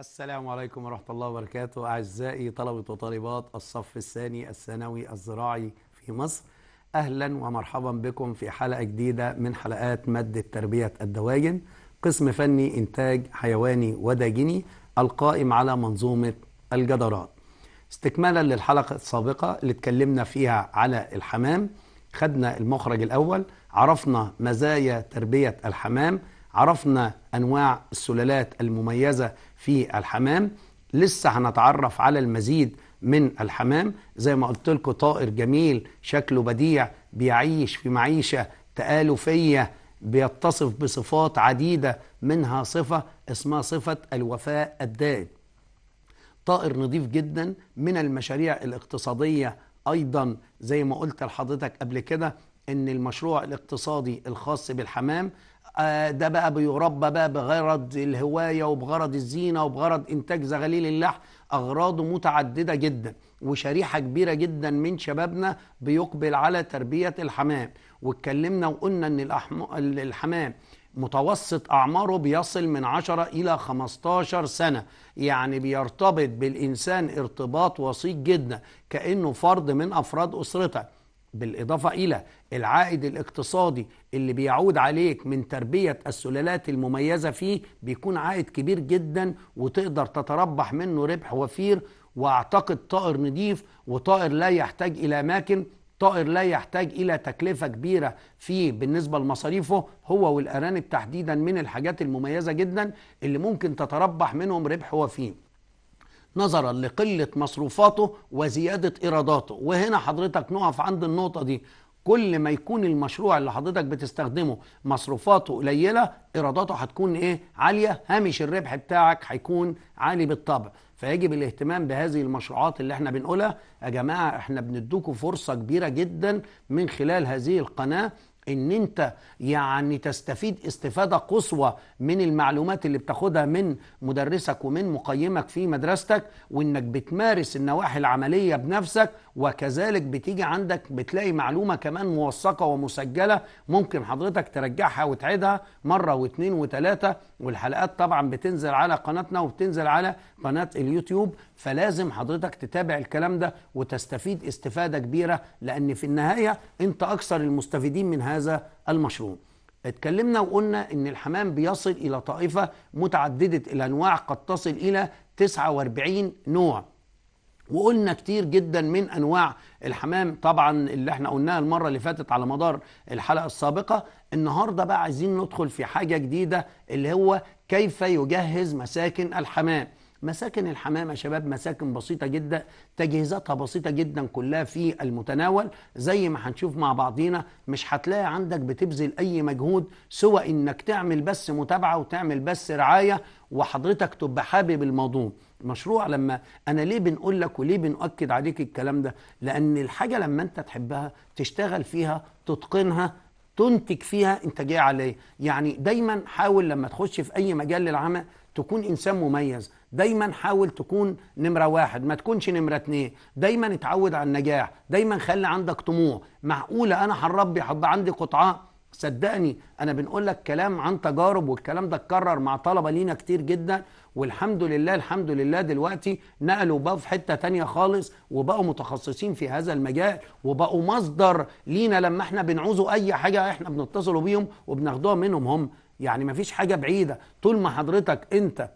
السلام عليكم ورحمة الله وبركاته أعزائي طلبة وطالبات الصف الثاني الثانوي الزراعي في مصر أهلا ومرحبا بكم في حلقة جديدة من حلقات مادة تربية الدواجن قسم فني إنتاج حيواني وداجني القائم على منظومة الجدارات استكمالا للحلقة السابقة اللي اتكلمنا فيها على الحمام خدنا المخرج الأول عرفنا مزايا تربية الحمام عرفنا أنواع السلالات المميزة في الحمام لسه هنتعرف على المزيد من الحمام زي ما قلت لكم طائر جميل شكله بديع بيعيش في معيشة تآلفية بيتصف بصفات عديدة منها صفة اسمها صفة الوفاء الدائم طائر نظيف جدا من المشاريع الاقتصادية أيضا زي ما قلت لحضرتك قبل كده ان المشروع الاقتصادي الخاص بالحمام آه، ده بقى بيربى بقى بغرض الهوايه وبغرض الزينه وبغرض انتاج زغليل اللحم اغراضه متعدده جدا وشريحه كبيره جدا من شبابنا بيقبل على تربيه الحمام واتكلمنا وقلنا ان الحمام متوسط أعماره بيصل من 10 إلى 15 سنة يعني بيرتبط بالإنسان ارتباط وثيق جدا كأنه فرد من أفراد أسرتك بالإضافة إلى العائد الاقتصادي اللي بيعود عليك من تربية السلالات المميزة فيه بيكون عائد كبير جدا وتقدر تتربح منه ربح وفير واعتقد طائر نضيف وطائر لا يحتاج إلى أماكن طائر لا يحتاج إلى تكلفة كبيرة فيه بالنسبة لمصاريفه هو والأرانب تحديدا من الحاجات المميزة جدا اللي ممكن تتربح منهم ربح وفير نظرا لقلة مصروفاته وزيادة إيراداته وهنا حضرتك نقف عند النقطة دي كل ما يكون المشروع اللي حضرتك بتستخدمه مصروفاته قليلة إيراداته هتكون إيه عالية هامش الربح بتاعك هيكون عالي بالطبع فيجب الاهتمام بهذه المشروعات اللي احنا بنقولها يا جماعة احنا بندوكم فرصة كبيرة جدا من خلال هذه القناة ان انت يعني تستفيد استفاده قصوى من المعلومات اللي بتاخدها من مدرسك ومن مقيمك في مدرستك وانك بتمارس النواحي العمليه بنفسك وكذلك بتيجي عندك بتلاقي معلومه كمان موثقه ومسجله ممكن حضرتك ترجعها وتعيدها مره واثنين وثلاثه والحلقات طبعا بتنزل على قناتنا وبتنزل على قناة اليوتيوب فلازم حضرتك تتابع الكلام ده وتستفيد استفادة كبيرة لأن في النهاية أنت أكثر المستفيدين من هذا المشروع اتكلمنا وقلنا ان الحمام بيصل الى طائفة متعددة الانواع قد تصل الى 49 نوع وقلنا كتير جدا من انواع الحمام طبعا اللي احنا قلناها المره اللي فاتت على مدار الحلقه السابقه النهارده بقى عايزين ندخل في حاجه جديده اللي هو كيف يجهز مساكن الحمام مساكن الحمام يا شباب مساكن بسيطه جدا تجهيزاتها بسيطه جدا كلها في المتناول زي ما هنشوف مع بعضينا مش هتلاقي عندك بتبذل اي مجهود سوى انك تعمل بس متابعه وتعمل بس رعايه وحضرتك تبقى حابب الموضوع مشروع لما انا ليه بنقول لك وليه بنؤكد عليك الكلام ده لان الحاجه لما انت تحبها تشتغل فيها تتقنها تنتج فيها انتاجيه عاليه يعني دايما حاول لما تخش في اي مجال للعمل تكون انسان مميز دايما حاول تكون نمره واحد ما تكونش نمره اتنين دايما اتعود على النجاح دايما خلي عندك طموح معقوله انا هنربي هبقى عندي قطعه صدقني انا بنقول لك كلام عن تجارب والكلام ده اتكرر مع طلبه لينا كتير جدا والحمد لله الحمد لله دلوقتي نقلوا بقى في حته تانية خالص وبقوا متخصصين في هذا المجال وبقوا مصدر لينا لما احنا بنعوزوا اي حاجه احنا بنتصلوا بيهم وبناخدوها منهم هم يعني مفيش حاجه بعيده طول ما حضرتك انت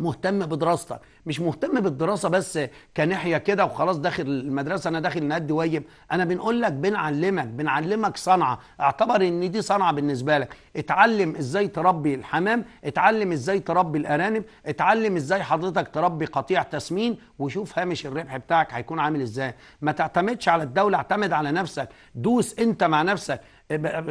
مهتم بدراستك مش مهتم بالدراسه بس كناحيه كده وخلاص داخل المدرسه انا داخل نأدي واجب انا بنقول لك بنعلمك بنعلمك صنعه اعتبر ان دي صنعه بالنسبه لك اتعلم ازاي تربي الحمام اتعلم ازاي تربي الارانب اتعلم ازاي حضرتك تربي قطيع تسمين وشوف هامش الربح بتاعك هيكون عامل ازاي ما تعتمدش على الدوله اعتمد على نفسك دوس انت مع نفسك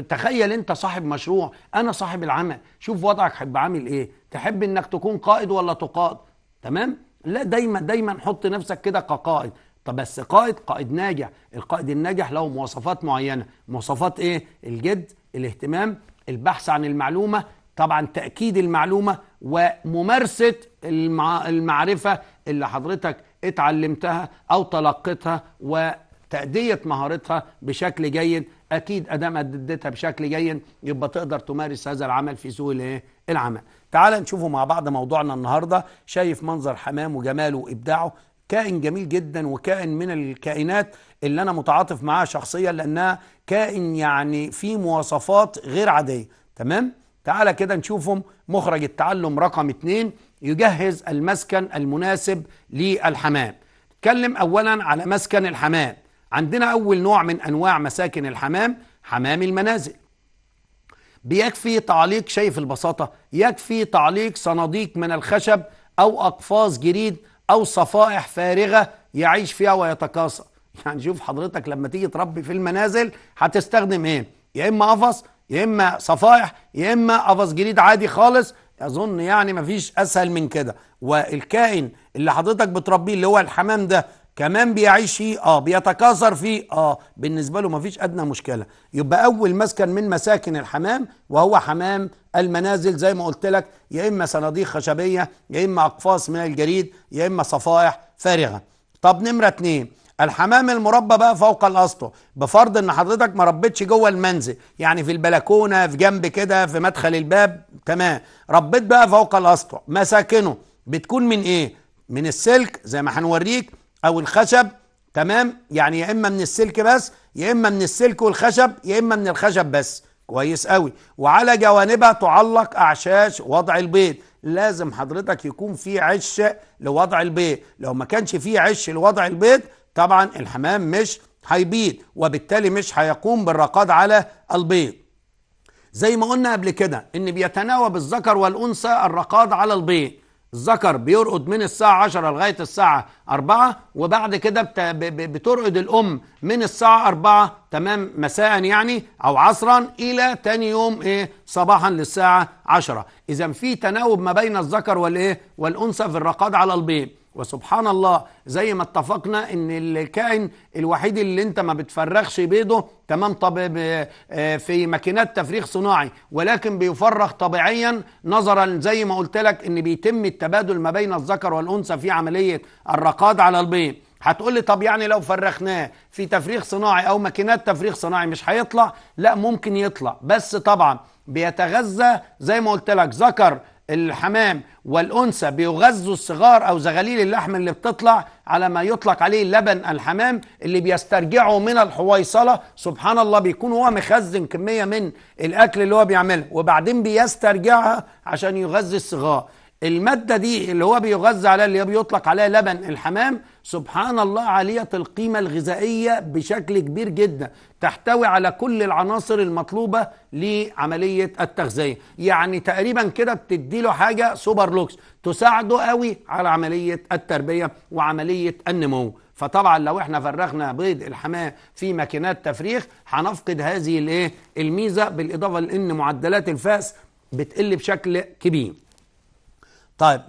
تخيل انت صاحب مشروع انا صاحب العمل شوف وضعك حب عامل ايه تحب انك تكون قائد ولا تقاد تمام لا دايما دايما حط نفسك كده كقائد طب بس قائد قائد ناجح القائد الناجح له مواصفات معينه مواصفات ايه الجد الاهتمام البحث عن المعلومه طبعا تاكيد المعلومه وممارسه المعرفه اللي حضرتك اتعلمتها او تلقيتها وتاديه مهارتها بشكل جيد اكيد ادام اديتها بشكل جيد يبقى تقدر تمارس هذا العمل في سوق الايه العمل تعال نشوفوا مع بعض موضوعنا النهارده شايف منظر حمام وجماله وابداعه كائن جميل جدا وكائن من الكائنات اللي انا متعاطف معاها شخصيا لانها كائن يعني في مواصفات غير عاديه تمام تعالى كده نشوفهم مخرج التعلم رقم اتنين يجهز المسكن المناسب للحمام اتكلم اولا على مسكن الحمام عندنا أول نوع من أنواع مساكن الحمام حمام المنازل بيكفي تعليق شايف البساطة يكفي تعليق صناديق من الخشب أو أقفاص جريد أو صفائح فارغة يعيش فيها ويتكاثر يعني شوف حضرتك لما تيجي تربي في المنازل هتستخدم ايه يا اما قفص يا اما صفائح يا اما قفص جريد عادي خالص اظن يعني مفيش اسهل من كده والكائن اللي حضرتك بتربيه اللي هو الحمام ده كمان بيعيش فيه اه بيتكاثر فيه اه بالنسبه له مفيش ادنى مشكله يبقى اول مسكن من مساكن الحمام وهو حمام المنازل زي ما قلت لك يا اما صناديق خشبيه يا اما اقفاص من الجريد يا اما صفائح فارغه طب نمره اتنين الحمام المربى بقى فوق الاسطح بفرض ان حضرتك ما ربيتش جوه المنزل يعني في البلكونه في جنب كده في مدخل الباب تمام ربيت بقى فوق الاسطح مساكنه بتكون من ايه من السلك زي ما هنوريك او الخشب تمام يعني يا اما من السلك بس يا اما من السلك والخشب يا اما من الخشب بس كويس قوي وعلى جوانبها تعلق اعشاش وضع البيض لازم حضرتك يكون في عش لوضع البيض لو ما كانش في عش لوضع البيض طبعا الحمام مش هيبيض وبالتالي مش هيقوم بالرقاد على البيض زي ما قلنا قبل كده ان بيتناوب الذكر والانثى الرقاد على البيض الذكر بيرقد من الساعة 10 لغاية الساعة 4 وبعد كده بت... بترقد الأم من الساعة 4 تمام مساء يعني أو عصرا إلى تاني يوم إيه صباحا للساعة 10 إذا في تناوب ما بين الذكر والإيه والأنثى في الرقاد على البيض وسبحان الله زي ما اتفقنا ان الكائن الوحيد اللي انت ما بتفرغش بيضه تمام طب آه، في ماكينات تفريغ صناعي ولكن بيفرغ طبيعيا نظرا زي ما قلت لك ان بيتم التبادل ما بين الذكر والانثى في عمليه الرقاد على البيض هتقول لي طب يعني لو فرخناه في تفريغ صناعي او ماكينات تفريغ صناعي مش هيطلع لا ممكن يطلع بس طبعا بيتغذى زي ما قلت لك ذكر الحمام والأنثى بيغذوا الصغار أو زغاليل اللحم اللي بتطلع على ما يطلق عليه لبن الحمام اللي بيسترجعه من الحويصلة سبحان الله بيكون هو مخزن كمية من الأكل اللي هو بيعمله وبعدين بيسترجعها عشان يغذي الصغار المادة دي اللي هو بيغذى عليها اللي بيطلق عليها لبن الحمام سبحان الله عالية القيمة الغذائية بشكل كبير جدا تحتوي على كل العناصر المطلوبة لعملية التغذية يعني تقريبا كده بتدي له حاجة سوبر لوكس تساعده قوي على عملية التربية وعملية النمو فطبعا لو احنا فرغنا بيض الحماه في ماكينات تفريخ هنفقد هذه الايه الميزه بالاضافه لان معدلات الفاس بتقل بشكل كبير طيب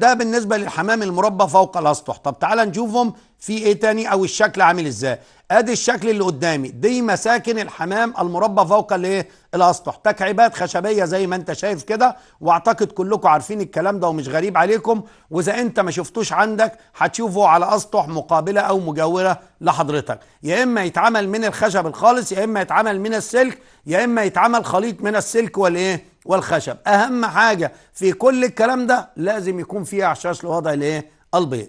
ده بالنسبه للحمام المربى فوق الاسطح طب تعالى نشوفهم في ايه تاني او الشكل عامل ازاي ادي الشكل اللي قدامي دي مساكن الحمام المربى فوق الايه الاسطح تكعيبات خشبيه زي ما انت شايف كده واعتقد كلكم عارفين الكلام ده ومش غريب عليكم واذا انت ما شفتوش عندك هتشوفه على اسطح مقابله او مجاوره لحضرتك يا اما يتعمل من الخشب الخالص يا اما يتعمل من السلك يا اما يتعمل خليط من السلك والايه والخشب اهم حاجه في كل الكلام ده لازم يكون في اعشاش لوضع الايه البيض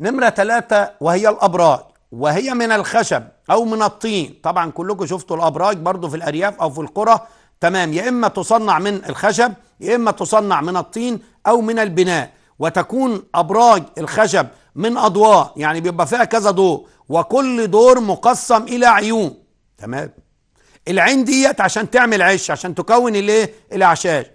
نمره ثلاثة وهي الابراج وهي من الخشب او من الطين طبعا كلكم شفتوا الابراج برضو في الارياف او في القرى تمام يا اما تصنع من الخشب يا اما تصنع من الطين او من البناء وتكون ابراج الخشب من اضواء يعني بيبقى فيها كذا دور وكل دور مقسم الى عيون تمام العين ديت عشان تعمل عش عشان تكون الايه الاعشاش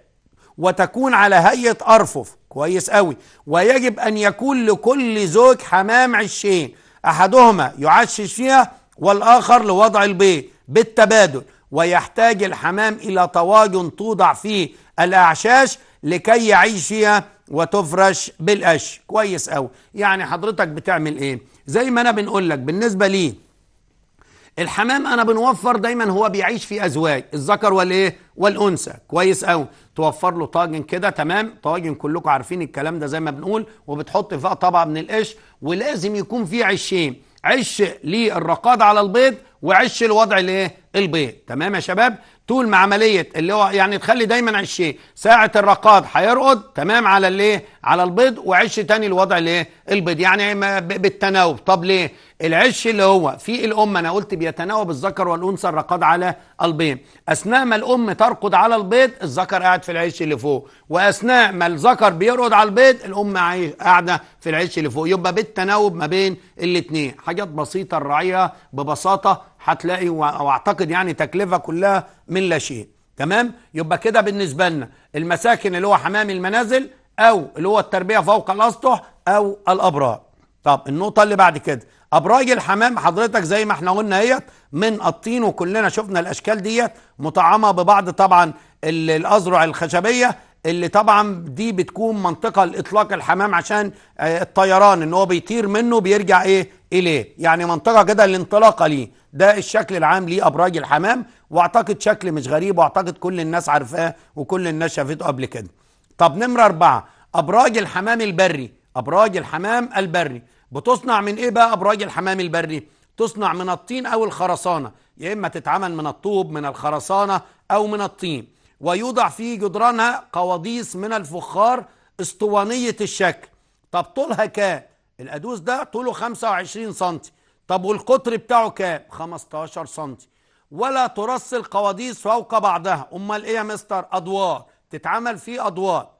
وتكون على هيئه ارفف كويس قوي ويجب ان يكون لكل زوج حمام عشين احدهما يعشش فيها والاخر لوضع البيض بالتبادل ويحتاج الحمام الى طواجن توضع فيه الاعشاش لكي يعيش فيها وتفرش بالقش كويس قوي يعني حضرتك بتعمل ايه زي ما انا بنقول لك بالنسبه ليه الحمام انا بنوفر دايما هو بيعيش في ازواج الذكر والايه والانثى كويس قوي توفر له طاجن كده تمام طاجن كلكم عارفين الكلام ده زي ما بنقول وبتحط فيها طبعا من القش ولازم يكون في عشين عش للرقاد على البيض وعش الوضع الايه البيض تمام يا شباب طول ما عمليه اللي هو يعني تخلي دايما عشيه ساعه الرقاد هيرقد تمام على الايه على البيض وعش تاني الوضع الايه البيض يعني بالتناوب طب ليه العش اللي هو في الام انا قلت بيتناوب الذكر والانثى الرقاد على البيض اثناء ما الام ترقد على البيض الذكر قاعد في العش اللي فوق واثناء ما الذكر بيرقد على البيض الام قاعده في العش اللي فوق يبقى بالتناوب ما بين الاثنين حاجات بسيطه نراعيها ببساطه هتلاقي واعتقد يعني تكلفه كلها من لا شيء تمام يبقى كده بالنسبه لنا المساكن اللي هو حمام المنازل او اللي هو التربيه فوق الاسطح او الابراج طب النقطه اللي بعد كده ابراج الحمام حضرتك زي ما احنا قلنا اهيت من الطين وكلنا شفنا الاشكال ديت مطعمه ببعض طبعا الازرع الخشبيه اللي طبعا دي بتكون منطقة لإطلاق الحمام عشان آه، الطيران ان هو بيطير منه بيرجع ايه اليه يعني منطقة كده الانطلاقة ليه ده الشكل العام لأبراج الحمام واعتقد شكل مش غريب واعتقد كل الناس عارفاه وكل الناس شافته قبل كده طب نمرة أربعة أبراج الحمام البري أبراج الحمام البري بتصنع من ايه بقى أبراج الحمام البري تصنع من الطين أو الخرسانة يا إما تتعمل من الطوب من الخرسانة أو من الطين ويوضع في جدرانها قواضيس من الفخار اسطوانية الشكل طب طولها كام الأدوس ده طوله 25 سنتي طب والقطر بتاعه كام 15 سنتي ولا ترص القواضيس فوق بعضها امال ايه يا مستر ادوار تتعمل فيه ادوار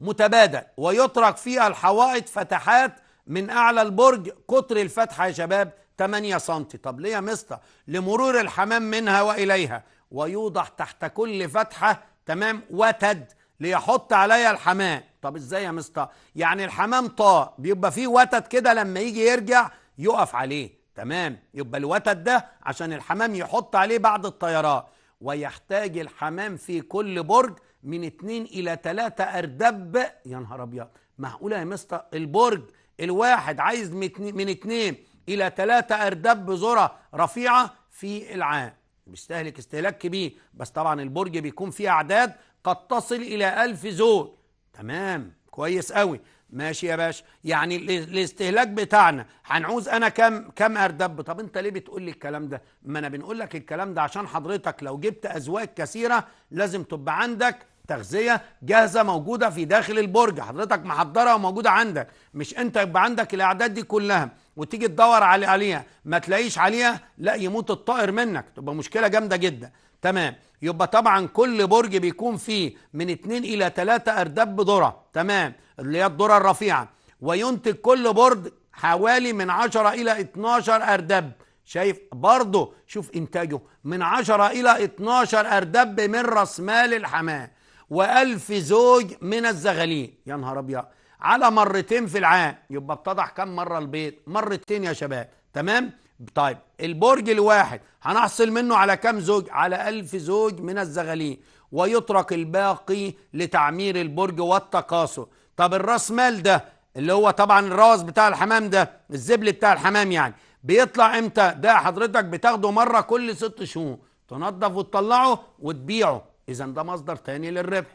متبادل ويترك فيها الحوائط فتحات من اعلى البرج قطر الفتحه يا شباب 8 سم طب ليه يا مستر لمرور الحمام منها واليها ويوضع تحت كل فتحة تمام وتد ليحط عليها الحمام طب ازاي يا مستر يعني الحمام طاء بيبقى فيه وتد كده لما يجي يرجع يقف عليه تمام يبقى الوتد ده عشان الحمام يحط عليه بعد الطيران ويحتاج الحمام في كل برج من اتنين الى تلاتة اردب يا نهار ابيض معقوله يا مستر البرج الواحد عايز من اتنين الى تلاتة اردب ذره رفيعه في العام بيستهلك استهلاك كبير بس طبعا البرج بيكون فيه أعداد قد تصل إلى ألف زول تمام كويس قوي ماشي يا باشا يعني الاستهلاك بتاعنا هنعوز انا كم كم اردب طب انت ليه بتقول لي الكلام ده ما انا بنقول لك الكلام ده عشان حضرتك لو جبت ازواج كثيره لازم تبقى عندك تغذيه جاهزه موجوده في داخل البرج حضرتك محضرة وموجوده عندك مش انت يبقى عندك الاعداد دي كلها وتيجي تدور علي عليها ما تلاقيش عليها لا يموت الطائر منك تبقى مشكله جامده جدا تمام يبقى طبعا كل برج بيكون فيه من 2 الى 3 ارداب ذره تمام اللي هي الذره الرفيعه وينتج كل برج حوالي من 10 الى 12 ارداب شايف برضه شوف انتاجه من 10 الى 12 اردب من راس مال الحمام وألف زوج من الزغالين يا نهار أبيض على مرتين في العام يبقى اتضح كم مرة البيض مرتين يا شباب تمام طيب البرج الواحد هنحصل منه على كم زوج على ألف زوج من الزغالين ويترك الباقي لتعمير البرج والتقاصر طب الراس مال ده اللي هو طبعا الراس بتاع الحمام ده الزبل بتاع الحمام يعني بيطلع امتى ده حضرتك بتاخده مره كل ست شهور تنظف وتطلعه وتبيعه اذا ده مصدر تاني للربح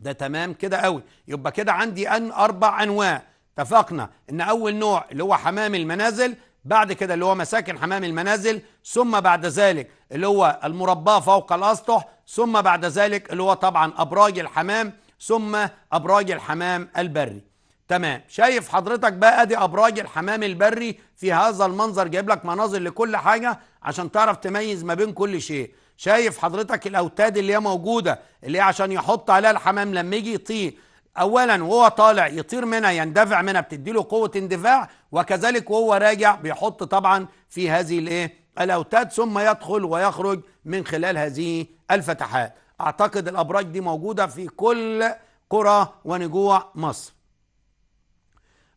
ده تمام كده قوي يبقى كده عندي ان اربع انواع اتفقنا ان اول نوع اللي هو حمام المنازل بعد كده اللي هو مساكن حمام المنازل ثم بعد ذلك اللي هو المربى فوق الاسطح ثم بعد ذلك اللي هو طبعا ابراج الحمام ثم ابراج الحمام البري تمام شايف حضرتك بقى ادي ابراج الحمام البري في هذا المنظر جايب لك مناظر لكل حاجه عشان تعرف تميز ما بين كل شيء شايف حضرتك الاوتاد اللي هي موجوده اللي هي عشان يحط عليها الحمام لما يجي يطير اولا وهو طالع يطير منها يندفع منها بتدي له قوه اندفاع وكذلك وهو راجع بيحط طبعا في هذه الايه الاوتاد ثم يدخل ويخرج من خلال هذه الفتحات اعتقد الابراج دي موجوده في كل قرى ونجوع مصر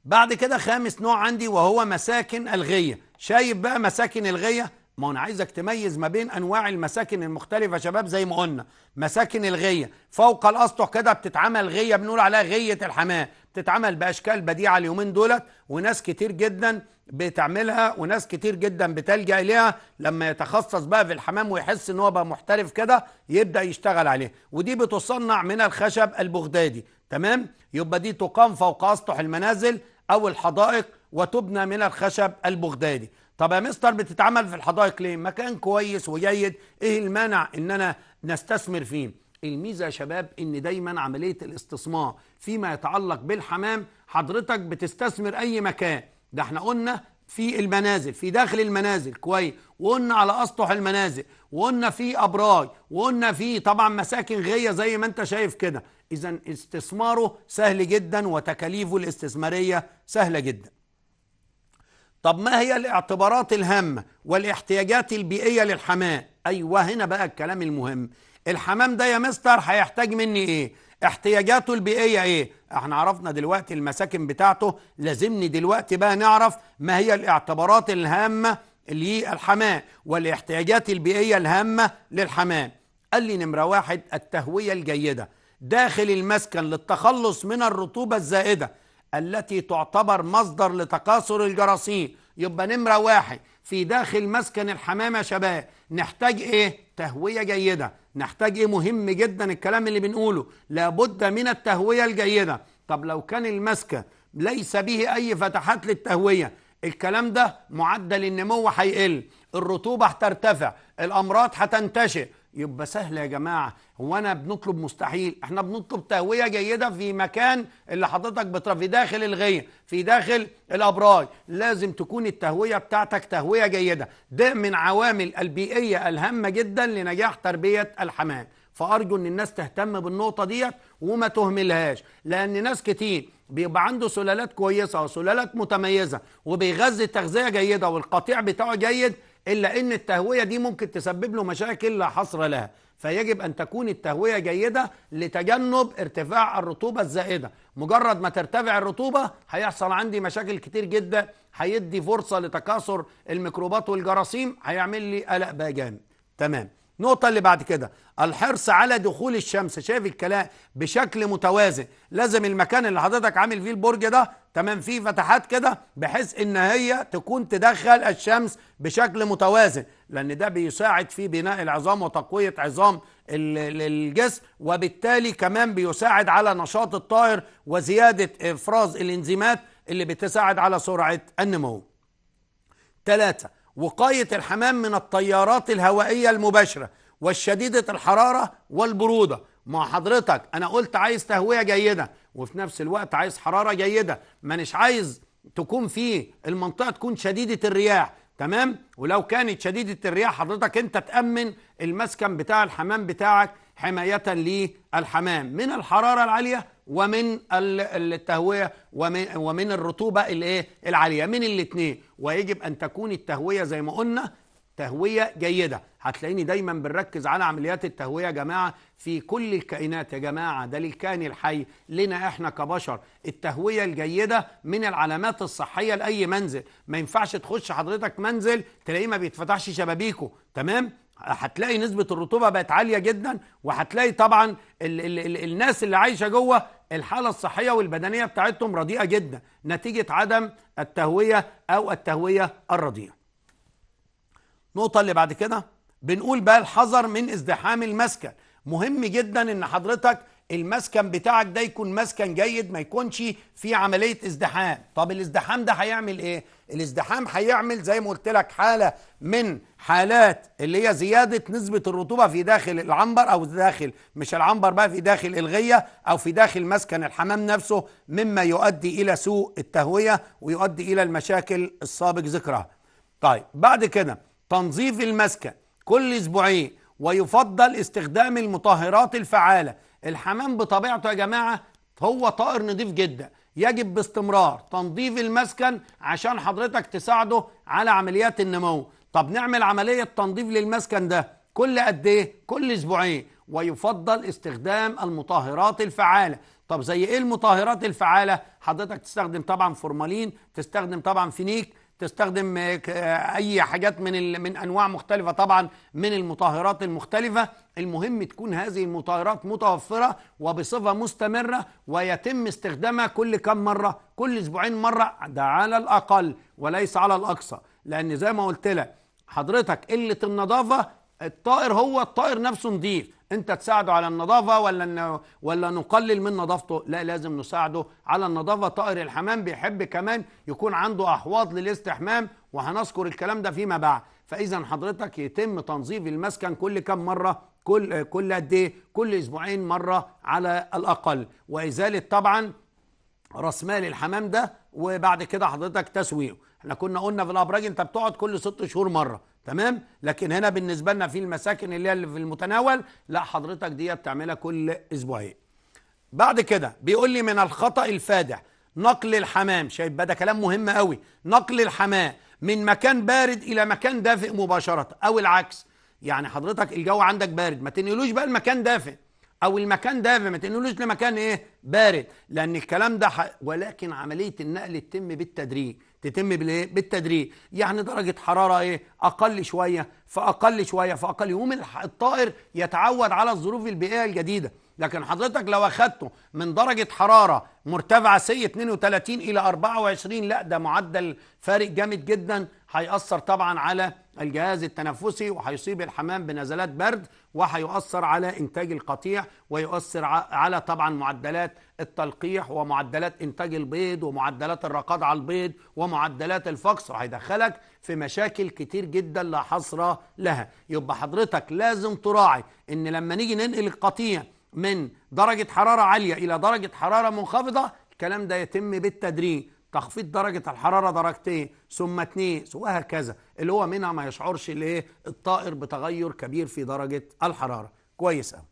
بعد كده خامس نوع عندي وهو مساكن الغيه شايف بقى مساكن الغيه ما انا عايزك تميز ما بين انواع المساكن المختلفه يا شباب زي ما قلنا مساكن الغيه فوق الاسطح كده بتتعمل غيه بنقول عليها غيه الحماه بتتعمل باشكال بديعه اليومين دولت وناس كتير جدا بتعملها وناس كتير جدا بتلجا اليها لما يتخصص بقى في الحمام ويحس ان هو بقى محترف كده يبدا يشتغل عليها ودي بتصنع من الخشب البغدادي تمام يبقى دي تقام فوق اسطح المنازل او الحدائق وتبنى من الخشب البغدادي طب يا مستر بتتعمل في الحدائق ليه مكان كويس وجيد ايه المانع ان انا نستثمر فيه الميزه يا شباب ان دايما عمليه الاستثمار فيما يتعلق بالحمام حضرتك بتستثمر اي مكان ده احنا قلنا في المنازل في داخل المنازل كويس وقلنا على اسطح المنازل وقلنا في ابراج وقلنا في طبعا مساكن غيه زي ما انت شايف كده اذا استثماره سهل جدا وتكاليفه الاستثماريه سهله جدا طب ما هي الاعتبارات الهامة والاحتياجات البيئية للحمام أيوة هنا بقى الكلام المهم الحمام ده يا مستر هيحتاج مني إيه احتياجاته البيئية إيه احنا عرفنا دلوقتي المساكن بتاعته لازمني دلوقتي بقى نعرف ما هي الاعتبارات الهامة للحمام والاحتياجات البيئية الهامة للحمام قال لي نمرة واحد التهوية الجيدة داخل المسكن للتخلص من الرطوبة الزائدة التي تعتبر مصدر لتكاثر الجراثيم يبقى نمرة واحد في داخل مسكن الحمامة شباب نحتاج ايه تهوية جيدة نحتاج ايه مهم جدا الكلام اللي بنقوله لابد من التهوية الجيدة طب لو كان المسكن ليس به اي فتحات للتهوية الكلام ده معدل النمو هيقل الرطوبة هترتفع الامراض هتنتشر يبقى سهل يا جماعه هو انا بنطلب مستحيل احنا بنطلب تهويه جيده في مكان اللي حضرتك بترا في داخل الغيه في داخل الابراج لازم تكون التهويه بتاعتك تهويه جيده ده من عوامل البيئيه الهامه جدا لنجاح تربيه الحمام فارجو ان الناس تهتم بالنقطه ديت وما تهملهاش لان ناس كتير بيبقى عنده سلالات كويسه وسلالات متميزه وبيغذي تغذيه جيده والقطيع بتاعه جيد إلا أن التهوية دي ممكن تسبب له مشاكل لا حصر لها فيجب أن تكون التهوية جيدة لتجنب ارتفاع الرطوبة الزائدة مجرد ما ترتفع الرطوبة هيحصل عندي مشاكل كتير جدا هيدي فرصة لتكاثر الميكروبات والجراثيم هيعمل لي قلق بقى جامد تمام النقطة اللي بعد كده الحرص على دخول الشمس شايف الكلام بشكل متوازن لازم المكان اللي حضرتك عامل فيه البرج ده تمام فيه فتحات كده بحيث ان هي تكون تدخل الشمس بشكل متوازن لان ده بيساعد في بناء العظام وتقوية عظام الجسم وبالتالي كمان بيساعد على نشاط الطائر وزيادة افراز الانزيمات اللي بتساعد على سرعة النمو ثلاثة وقاية الحمام من التيارات الهوائية المباشرة والشديدة الحرارة والبرودة مع حضرتك أنا قلت عايز تهوية جيدة وفي نفس الوقت عايز حرارة جيدة مانيش عايز تكون فيه المنطقة تكون شديدة الرياح تمام ولو كانت شديدة الرياح حضرتك أنت تأمن المسكن بتاع الحمام بتاعك حماية للحمام من الحرارة العالية ومن التهويه ومن, ومن الرطوبه الايه العاليه من الاثنين ويجب ان تكون التهويه زي ما قلنا تهويه جيده هتلاقيني دايما بنركز على عمليات التهويه يا جماعه في كل الكائنات يا جماعه ده للكائن الحي لنا احنا كبشر التهويه الجيده من العلامات الصحيه لاي منزل ما ينفعش تخش حضرتك منزل تلاقيه ما بيتفتحش شبابيكه تمام هتلاقي نسبة الرطوبة بقت عالية جدا وهتلاقي طبعا ال ال الـ الناس اللي عايشة جوه الحالة الصحية والبدنية بتاعتهم رديئة جدا نتيجة عدم التهوية أو التهوية الرديئة النقطة اللي بعد كده بنقول بقى الحذر من ازدحام المسكن مهم جدا ان حضرتك المسكن بتاعك ده يكون مسكن جيد ما يكونش في عمليه ازدحام طب الازدحام ده هيعمل ايه الازدحام هيعمل زي ما قلت لك حاله من حالات اللي هي زياده نسبه الرطوبه في داخل العنبر او داخل مش العنبر بقى في داخل الغيه او في داخل مسكن الحمام نفسه مما يؤدي الى سوء التهويه ويؤدي الى المشاكل السابق ذكرها طيب بعد كده تنظيف المسكن كل اسبوعين ويفضل استخدام المطهرات الفعاله الحمام بطبيعته يا جماعه هو طائر نظيف جدا يجب باستمرار تنظيف المسكن عشان حضرتك تساعده على عمليات النمو طب نعمل عمليه تنظيف للمسكن ده كل قد ايه كل اسبوعين ويفضل استخدام المطهرات الفعاله طب زي ايه المطهرات الفعاله حضرتك تستخدم طبعا فورمالين تستخدم طبعا فينيك تستخدم آه، آه، اي حاجات من من انواع مختلفه طبعا من المطهرات المختلفه المهم تكون هذه المطهرات متوفره وبصفه مستمره ويتم استخدامها كل كم مره كل اسبوعين مره ده على الاقل وليس على الاقصى لان زي ما قلت لك حضرتك قله النظافه الطائر هو الطائر نفسه نظيف انت تساعده على النظافه ولا ن... ولا نقلل من نظافته لا لازم نساعده على النظافه طائر الحمام بيحب كمان يكون عنده احواض للاستحمام وهنذكر الكلام ده فيما بعد فاذا حضرتك يتم تنظيف المسكن كل كم مره كل كل قد ايه كل اسبوعين مره على الاقل وازاله طبعا راس مال الحمام ده وبعد كده حضرتك تسويه احنا كنا قلنا في الابراج انت بتقعد كل ست شهور مره تمام لكن هنا بالنسبه لنا في المساكن اللي هي اللي في المتناول لا حضرتك دي بتعملها كل اسبوعين بعد كده بيقول لي من الخطا الفادح نقل الحمام شايف بقى ده كلام مهم قوي نقل الحمام من مكان بارد الى مكان دافئ مباشره او العكس يعني حضرتك الجو عندك بارد ما تنقلوش بقى المكان دافئ او المكان دافي ما تنقلوش لمكان ايه بارد لان الكلام ده ح... ولكن عمليه النقل تتم بالتدريج تتم بالايه بالتدريج يعني درجه حراره ايه اقل شويه فاقل شويه فاقل يوم الطائر يتعود على الظروف البيئيه الجديده لكن حضرتك لو اخدته من درجه حراره مرتفعه سي 32 الى 24 لا ده معدل فارق جامد جدا هيأثر طبعا على الجهاز التنفسي وهيصيب الحمام بنزلات برد وهيؤثر على إنتاج القطيع ويؤثر على طبعا معدلات التلقيح ومعدلات إنتاج البيض ومعدلات الرقاد على البيض ومعدلات الفقس وهيدخلك في مشاكل كتير جدا لا حصر لها يبقى حضرتك لازم تراعي إن لما نيجي ننقل القطيع من درجة حرارة عالية إلى درجة حرارة منخفضة الكلام ده يتم بالتدريج تخفيض درجة الحرارة درجتين ثم اتنين وهكذا اللي هو منها ما يشعرش الايه الطائر بتغير كبير في درجة الحرارة كويس قوي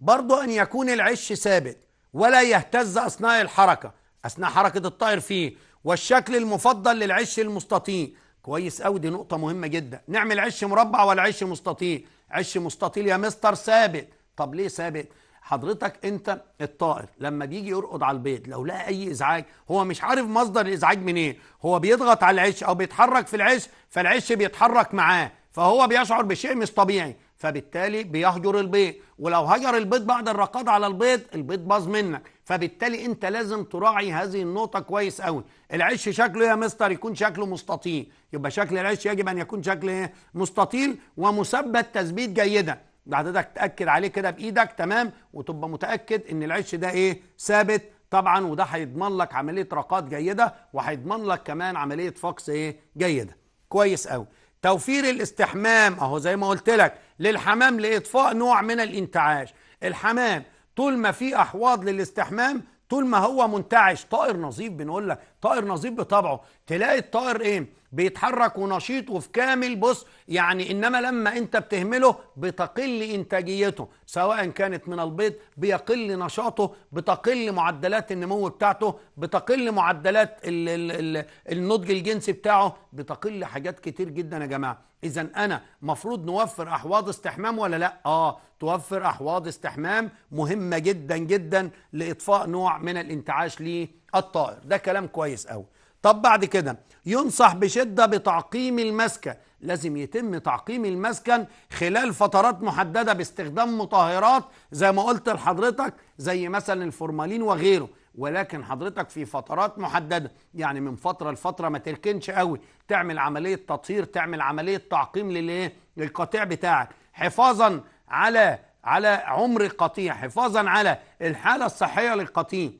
برضه أن يكون العش ثابت ولا يهتز أثناء الحركة أثناء حركة الطائر فيه والشكل المفضل للعش المستطيل كويس قوي دي نقطة مهمة جدا نعمل عش مربع ولا عش مستطيل عش مستطيل يا مستر ثابت طب ليه ثابت حضرتك انت الطائر لما بيجي يرقد على البيض لو لقى اي ازعاج هو مش عارف مصدر الازعاج منين إيه هو بيضغط على العش او بيتحرك في العش فالعش بيتحرك معاه فهو بيشعر بشيء مش طبيعي فبالتالي بيهجر البيض ولو هجر البيض بعد الرقاد على البيض البيض باظ منك فبالتالي انت لازم تراعي هذه النقطه كويس قوي العش شكله إيه يا مستر يكون شكله مستطيل يبقى شكل العش يجب ان يكون شكله إيه؟ مستطيل ومثبت تثبيت جيدا حضرتك تاكد عليه كده بايدك تمام وتبقى متاكد ان العش ده ايه ثابت طبعا وده هيضمن لك عمليه رقاد جيده وهيضمن لك كمان عمليه فقس ايه جيده كويس قوي توفير الاستحمام اهو زي ما قلت لك للحمام لاطفاء نوع من الانتعاش الحمام طول ما في احواض للاستحمام طول ما هو منتعش طائر نظيف بنقول لك طائر نظيف بطبعه تلاقي الطائر ايه بيتحرك ونشيط وفي كامل بص يعني انما لما انت بتهمله بتقل انتاجيته سواء كانت من البيض بيقل نشاطه بتقل معدلات النمو بتاعته بتقل معدلات الـ الـ الـ النضج الجنسي بتاعه بتقل حاجات كتير جدا يا جماعه اذا انا مفروض نوفر احواض استحمام ولا لا اه توفر احواض استحمام مهمه جدا جدا لاطفاء نوع من الانتعاش للطائر ده كلام كويس قوي طب بعد كده ينصح بشدة بتعقيم المسكن لازم يتم تعقيم المسكن خلال فترات محددة باستخدام مطهرات زي ما قلت لحضرتك زي مثلا الفورمالين وغيره ولكن حضرتك في فترات محددة يعني من فترة لفترة ما تركنش قوي تعمل عملية تطهير تعمل عملية تعقيم للايه للقطيع بتاعك حفاظا على على عمر القطيع حفاظا على الحالة الصحية للقطيع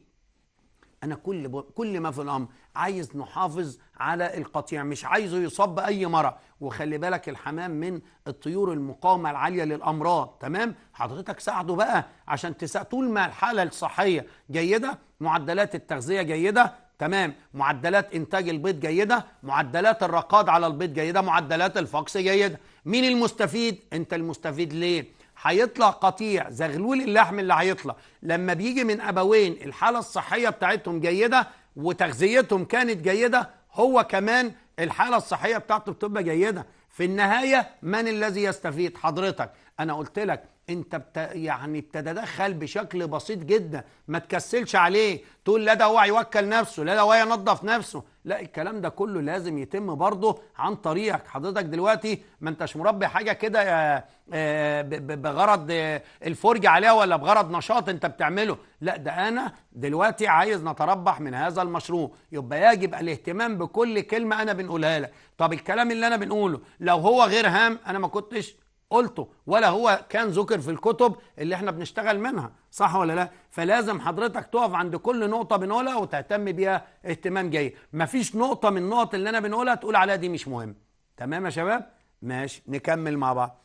انا كل كل ما في الامر عايز نحافظ على القطيع مش عايزه يصاب باي مرض وخلي بالك الحمام من الطيور المقاومه العاليه للامراض تمام حضرتك ساعده بقى عشان تساعد طول ما الحاله الصحيه جيده معدلات التغذيه جيده تمام معدلات انتاج البيض جيده معدلات الرقاد على البيض جيده معدلات الفقس جيده مين المستفيد انت المستفيد ليه هيطلع قطيع زغلول اللحم اللي هيطلع لما بيجي من ابوين الحاله الصحيه بتاعتهم جيده وتغذيتهم كانت جيدة هو كمان الحالة الصحية بتاعته بتبقى جيدة في النهاية من الذي يستفيد حضرتك أنا قلت لك انت بت... يعني بتتدخل بشكل بسيط جدا ما تكسلش عليه تقول لا ده هو هيوكل نفسه لا ده هو ينظف نفسه لا الكلام ده كله لازم يتم برضه عن طريقك حضرتك دلوقتي ما انتش مربي حاجه كده آه، آه، بغرض آه، الفرجه عليها ولا بغرض نشاط انت بتعمله لا ده انا دلوقتي عايز نتربح من هذا المشروع يبقى يجب الاهتمام بكل كلمه انا بنقولها لك طب الكلام اللي انا بنقوله لو هو غير هام انا ما كنتش قلته ولا هو كان ذكر في الكتب اللي احنا بنشتغل منها صح ولا لا فلازم حضرتك تقف عند كل نقطه بنقولها وتهتم بيها اهتمام جيد مفيش نقطه من النقط اللي انا بنقولها تقول عليها دي مش مهم تمام يا شباب ماشي نكمل مع بعض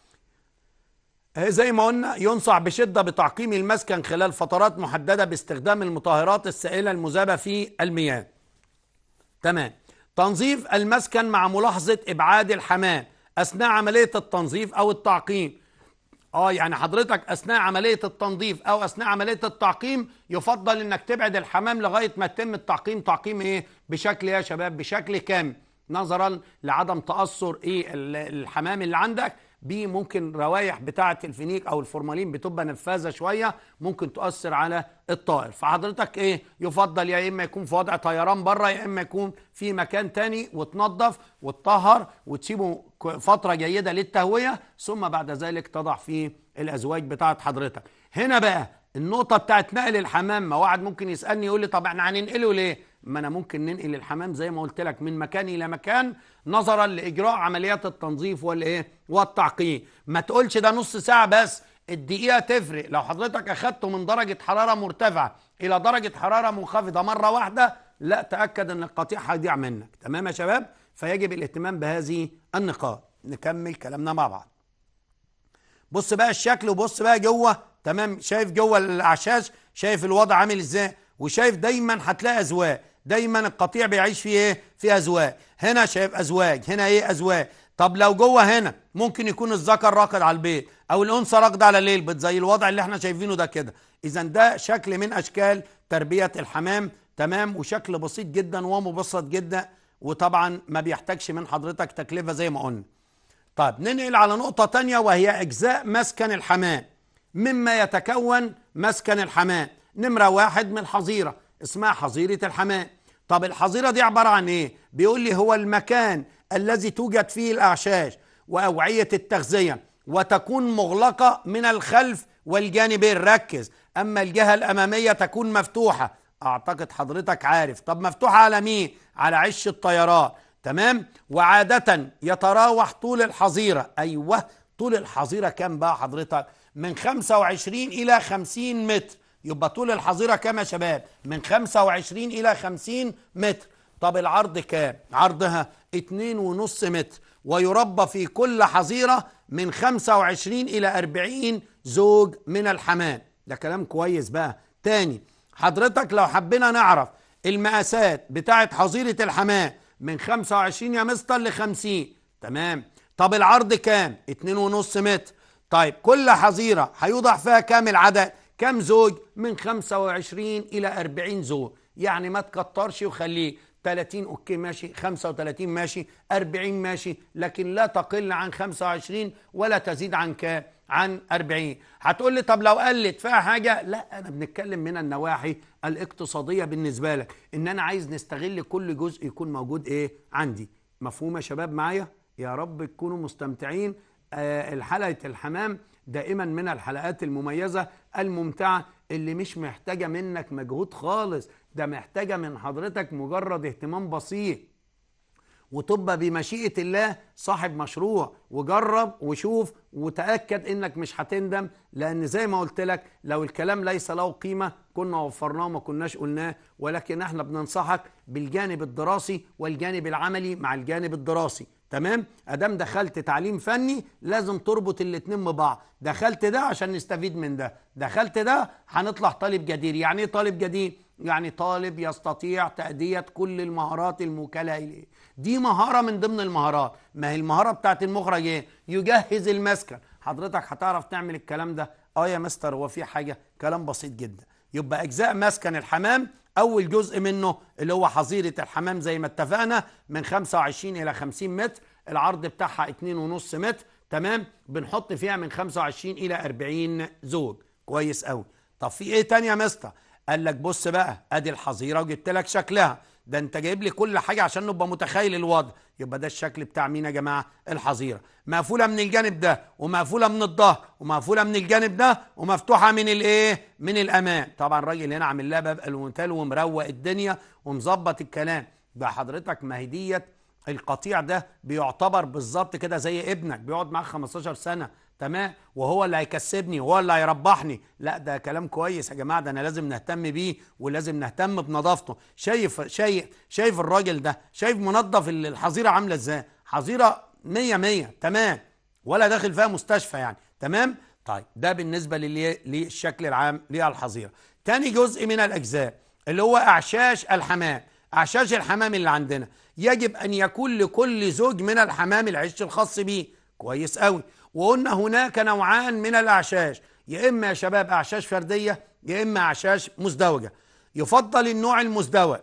آه، زي ما قلنا ينصح بشدة بتعقيم المسكن خلال فترات محددة باستخدام المطهرات السائلة المذابة في المياه تمام تنظيف المسكن مع ملاحظة إبعاد الحمام اثناء عمليه التنظيف او التعقيم اه يعني حضرتك اثناء عمليه التنظيف او اثناء عمليه التعقيم يفضل انك تبعد الحمام لغايه ما يتم التعقيم تعقيم ايه بشكل يا شباب بشكل كامل نظرا لعدم تاثر ايه الحمام اللي عندك بيه ممكن روايح بتاعه الفينيك او الفورمالين بتبقى نفاذه شويه ممكن تؤثر على الطائر فحضرتك ايه يفضل يا اما يكون في وضع طيران بره يا اما يكون في مكان تاني وتنظف وتطهر وتسيبه فتره جيده للتهويه ثم بعد ذلك تضع فيه الازواج بتاعه حضرتك هنا بقى النقطه بتاعت نقل الحمام ما واحد ممكن يسالني يقول لي طب احنا هننقله ليه ما انا ممكن ننقل الحمام زي ما قلت لك من مكان الى مكان نظرا لاجراء عمليات التنظيف والايه والتعقيم ما تقولش ده نص ساعه بس الدقيقه تفرق لو حضرتك اخدته من درجه حراره مرتفعه الى درجه حراره منخفضه مره واحده لا تاكد ان القطيع هيضيع منك تمام يا شباب فيجب الاهتمام بهذه النقاط نكمل كلامنا مع بعض بص بقى الشكل وبص بقى جوه تمام شايف جوه الاعشاش شايف الوضع عامل ازاي وشايف دايما هتلاقي اذواق دايما القطيع بيعيش في ايه في ازواج هنا شايف ازواج هنا ايه ازواج طب لو جوه هنا ممكن يكون الذكر راقد على البيت او الانثى راقده على الليل زي الوضع اللي احنا شايفينه ده كده اذا ده شكل من اشكال تربيه الحمام تمام وشكل بسيط جدا ومبسط جدا وطبعا ما بيحتاجش من حضرتك تكلفه زي ما قلنا طيب ننقل على نقطه تانية وهي اجزاء مسكن الحمام مما يتكون مسكن الحمام نمره واحد من الحظيره اسمها حظيرة الحمام طب الحظيرة دي عبارة عن ايه بيقول لي هو المكان الذي توجد فيه الأعشاش وأوعية التغذية وتكون مغلقة من الخلف والجانبين ركز أما الجهة الأمامية تكون مفتوحة أعتقد حضرتك عارف طب مفتوحة على مين على عش الطيران تمام وعادة يتراوح طول الحظيرة أيوه طول الحظيرة كام بقى حضرتك من 25 إلى 50 متر يبقى طول الحظيرة كام يا شباب من 25 إلى 50 متر طب العرض كام عرضها 2.5 متر ويربى في كل حظيرة من 25 إلى 40 زوج من الحمام ده كلام كويس بقى تاني حضرتك لو حبينا نعرف المقاسات بتاعة حظيرة الحمام من 25 يا مستر ل 50 تمام طب العرض كام 2.5 متر طيب كل حظيرة هيوضع فيها كام العدد كم زوج من 25 إلى 40 زوج يعني ما تكترش وخليه 30 اوكي ماشي 35 ماشي 40 ماشي لكن لا تقل عن 25 ولا تزيد عن كام عن 40 هتقول لي طب لو قلت فيها حاجه لا انا بنتكلم من النواحي الاقتصاديه بالنسبه لك ان انا عايز نستغل كل جزء يكون موجود ايه عندي مفهوم يا شباب معايا يا رب تكونوا مستمتعين آه الحلقه الحمام دائما من الحلقات المميزة الممتعة اللي مش محتاجة منك مجهود خالص ده محتاجة من حضرتك مجرد اهتمام بسيط وتبقى بمشيئة الله صاحب مشروع وجرب وشوف وتأكد انك مش هتندم لان زي ما قلت لك لو الكلام ليس له قيمة كنا وفرناه ما كناش قلناه ولكن احنا بننصحك بالجانب الدراسي والجانب العملي مع الجانب الدراسي تمام ادام دخلت تعليم فني لازم تربط الاتنين ببعض دخلت ده عشان نستفيد من ده دخلت ده هنطلع طالب جدير يعني ايه طالب جدير يعني طالب يستطيع تأدية كل المهارات الموكلة إليه دي مهارة من ضمن المهارات ما هي المهارة بتاعت المخرج إيه؟ يجهز المسكن حضرتك هتعرف تعمل الكلام ده آه يا مستر هو في حاجة كلام بسيط جدا يبقى أجزاء مسكن الحمام أول جزء منه اللي هو حظيرة الحمام زي ما اتفقنا من 25 إلى 50 متر العرض بتاعها 2.5 متر تمام بنحط فيها من 25 إلى 40 زوج كويس قوي طب في إيه تاني يا مستر؟ قال لك بص بقى أدي الحظيرة وجبت لك شكلها ده انت جايب لي كل حاجه عشان نبقى متخيل الوضع يبقى ده الشكل بتاع مين يا جماعه الحظيره مقفوله من الجانب ده ومقفوله من الظهر ومقفوله من الجانب ده ومفتوحه من الايه من الامام طبعا الراجل هنا عامل لها باب المثال ومروق الدنيا ومظبط الكلام ده حضرتك ما هي ديت القطيع ده بيعتبر بالظبط كده زي ابنك بيقعد معاك 15 سنه تمام وهو اللي هيكسبني وهو اللي هيربحني لا ده كلام كويس يا جماعه ده انا لازم نهتم بيه ولازم نهتم بنظافته شايف شايف شايف الراجل ده شايف منظف الحظيره عامله ازاي حظيره 100 100 تمام ولا داخل فيها مستشفى يعني تمام طيب ده بالنسبه للشكل العام للحظيره تاني جزء من الاجزاء اللي هو اعشاش الحمام اعشاش الحمام اللي عندنا يجب ان يكون لكل زوج من الحمام العش الخاص بيه كويس قوي وقلنا هناك نوعان من الاعشاش يا اما يا شباب اعشاش فرديه يا اما اعشاش مزدوجه يفضل النوع المزدوج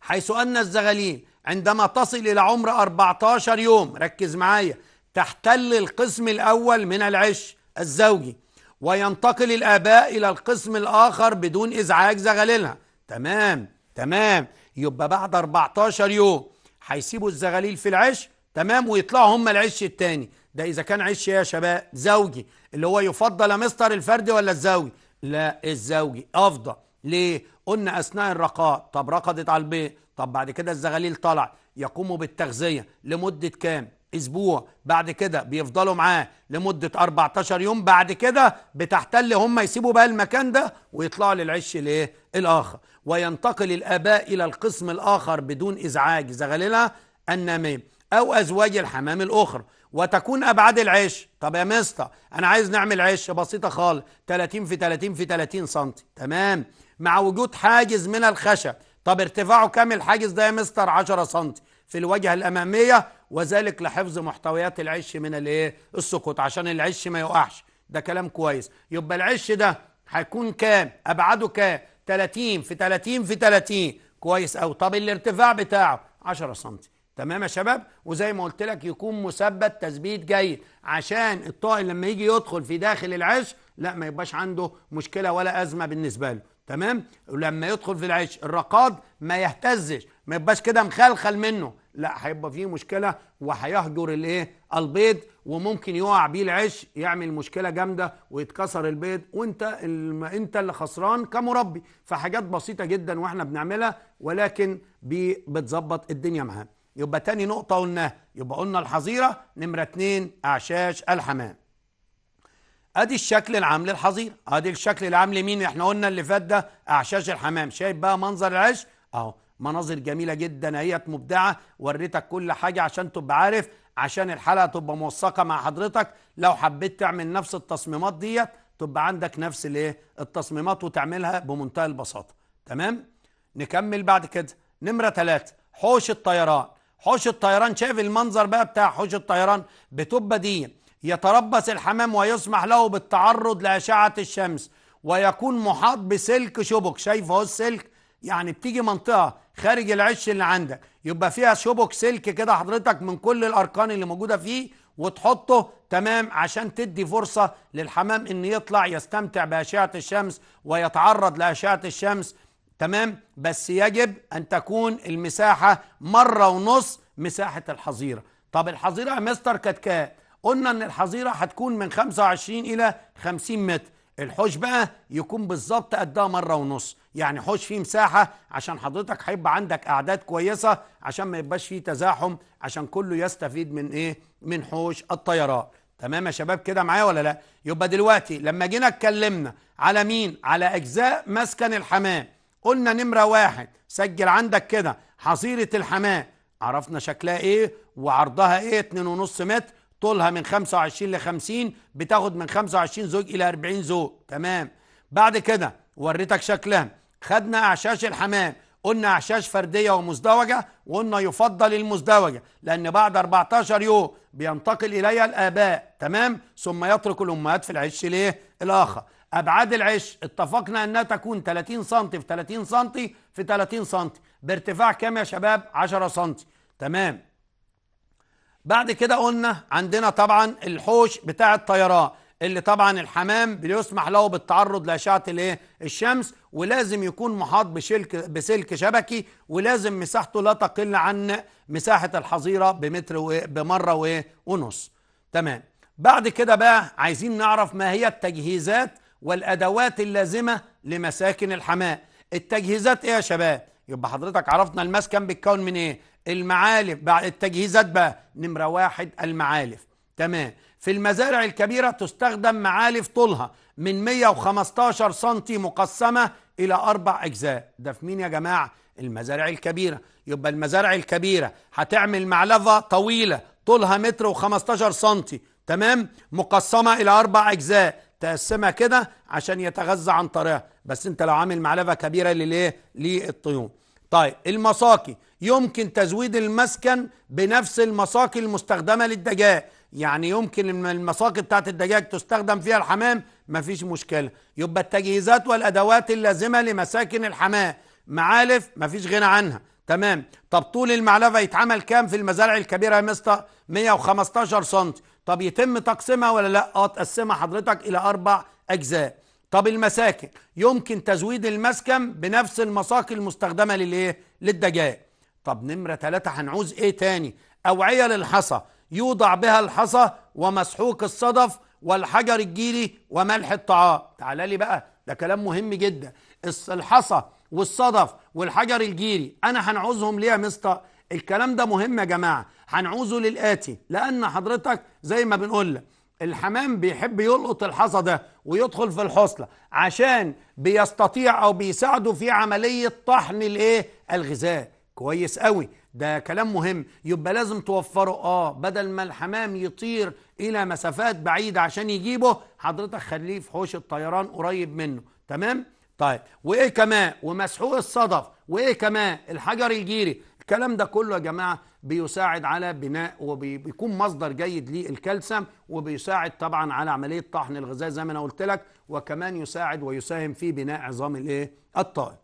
حيث ان الزغاليل عندما تصل الى عمر 14 يوم ركز معايا تحتل القسم الاول من العش الزوجي وينتقل الاباء الى القسم الاخر بدون ازعاج زغاليلها تمام تمام يبقى بعد 14 يوم هيسيبوا الزغاليل في العش تمام ويطلعوا هم العش التاني ده اذا كان عش يا شباب زوجي اللي هو يفضل مستر الفردي ولا الزوجي لا الزوجي افضل ليه قلنا اثناء الرقاء طب رقدت على البيض طب بعد كده الزغاليل طلع يقوموا بالتغذيه لمده كام اسبوع بعد كده بيفضلوا معاه لمده 14 يوم بعد كده بتحتل هم يسيبوا بقى المكان ده ويطلعوا للعش الايه الاخر وينتقل الاباء الى القسم الاخر بدون ازعاج زغاليلها الناميه أو أزواج الحمام الأخرى وتكون أبعاد العش طب يا مستر أنا عايز نعمل عش بسيطة خالص 30 في 30 في 30 سم تمام مع وجود حاجز من الخشب طب ارتفاعه كام الحاجز ده يا مستر 10 سم في الواجهة الأمامية وذلك لحفظ محتويات العش من الايه السقوط عشان العش ما يقعش ده كلام كويس يبقى العش ده هيكون كام أبعاده كام 30 في 30 في 30 كويس أو طب الارتفاع بتاعه 10 سم تمام يا شباب وزي ما قلت لك يكون مثبت تثبيت جيد عشان الطائر لما يجي يدخل في داخل العش لا ما يبقاش عنده مشكله ولا ازمه بالنسبه له تمام ولما يدخل في العش الرقاد ما يهتزش ما يبقاش كده مخلخل منه لا هيبقى فيه مشكله وهيهجر الايه البيض وممكن يقع بيه العش يعمل مشكله جامده ويتكسر البيض وانت الم... انت اللي خسران كمربي فحاجات بسيطه جدا واحنا بنعملها ولكن بتظبط الدنيا معانا يبقى تاني نقطة قلناها يبقى قلنا الحظيرة نمرة اتنين أعشاش الحمام ادي الشكل العام للحظيرة ادي الشكل العام لمين احنا قلنا اللي فات ده أعشاش الحمام شايف بقى منظر العش اهو مناظر جميلة جدا اهيت مبدعة وريتك كل حاجة عشان تبقى عارف عشان الحلقة تبقى موثقة مع حضرتك لو حبيت تعمل نفس التصميمات ديت تبقى عندك نفس الايه التصميمات وتعملها بمنتهى البساطة تمام نكمل بعد كده نمرة ثلاثة حوش الطيران حوش الطيران شايف المنظر بقى بتاع حوش الطيران بتبقى دي يتربص الحمام ويسمح له بالتعرض لأشعة الشمس ويكون محاط بسلك شبك شايف اهو السلك يعني بتيجي منطقة خارج العش اللي عندك يبقى فيها شبك سلك كده حضرتك من كل الأركان اللي موجودة فيه وتحطه تمام عشان تدي فرصة للحمام ان يطلع يستمتع بأشعة الشمس ويتعرض لأشعة الشمس تمام بس يجب أن تكون المساحة مرة ونص مساحة الحظيرة طب الحظيرة يا مستر كتكات قلنا أن الحظيرة هتكون من 25 إلى 50 متر الحوش بقى يكون بالظبط قدها مرة ونص يعني حوش فيه مساحة عشان حضرتك هيبقى عندك أعداد كويسة عشان ما يبقاش فيه تزاحم عشان كله يستفيد من إيه من حوش الطيران تمام يا شباب كده معايا ولا لا يبقى دلوقتي لما جينا اتكلمنا على مين على أجزاء مسكن الحمام قلنا نمرة واحد سجل عندك كده حصيرة الحمام عرفنا شكلها ايه وعرضها ايه 2.5 متر طولها من 25 ل 50 بتاخد من 25 زوج الى 40 زوج تمام بعد كده وريتك شكلها خدنا اعشاش الحمام قلنا اعشاش فرديه ومزدوجه وقلنا يفضل المزدوجه لان بعد 14 يوم بينتقل اليها الاباء تمام ثم يترك الامهات في العش ليه الاخر أبعاد العش اتفقنا أنها تكون 30 سم في 30 سم في 30 سم بارتفاع كام يا شباب 10 سم تمام بعد كده قلنا عندنا طبعا الحوش بتاع الطيران اللي طبعا الحمام بيسمح له بالتعرض لاشعه الايه الشمس ولازم يكون محاط بشلك بسلك شبكي ولازم مساحته لا تقل عن مساحه الحظيره بمتر بمره ونص تمام بعد كده بقى عايزين نعرف ما هي التجهيزات والأدوات اللازمة لمساكن الحماء التجهيزات إيه يا شباب يبقى حضرتك عرفنا المسكن بيتكون من إيه المعالف بعد التجهيزات بقى نمرة واحد المعالف تمام في المزارع الكبيرة تستخدم معالف طولها من 115 سم مقسمة إلى أربع أجزاء ده في مين يا جماعة المزارع الكبيرة يبقى المزارع الكبيرة هتعمل معلفة طويلة طولها متر و15 سم تمام مقسمة إلى أربع أجزاء تقسمها كده عشان يتغذى عن طريقها بس انت لو عامل معلبه كبيره للايه للطيور طيب المساقي يمكن تزويد المسكن بنفس المساقي المستخدمه للدجاج يعني يمكن المساقي بتاعت الدجاج تستخدم فيها الحمام مفيش مشكله يبقى التجهيزات والادوات اللازمه لمساكن الحمام معالف مفيش غنى عنها تمام طب طول المعلبه يتعمل كام في المزارع الكبيره يا مستر 115 سم طب يتم تقسيمها ولا لا اه تقسمها حضرتك الى اربع اجزاء طب المساكن يمكن تزويد المسكن بنفس المساقي المستخدمه للايه للدجاج طب نمره ثلاثة هنعوز ايه تاني اوعيه للحصى يوضع بها الحصى ومسحوق الصدف والحجر الجيري وملح الطعام تعال لي بقى ده كلام مهم جدا الحصى والصدف والحجر الجيري انا هنعوزهم ليه يا مستر الكلام ده مهم يا جماعة هنعوزه للآتي لأن حضرتك زي ما بنقول لك الحمام بيحب يلقط الحصى ده ويدخل في الحصلة عشان بيستطيع أو بيساعده في عملية طحن الإيه؟ الغذاء كويس قوي ده كلام مهم يبقى لازم توفره اه بدل ما الحمام يطير الى مسافات بعيده عشان يجيبه حضرتك خليه في حوش الطيران قريب منه تمام طيب وايه كمان ومسحوق الصدف وايه كمان الحجر الجيري الكلام ده كله يا جماعه بيساعد على بناء وبيكون مصدر جيد للكالسيوم وبيساعد طبعا على عمليه طحن الغذاء زي ما انا قلت لك وكمان يساعد ويساهم في بناء عظام الايه الطائر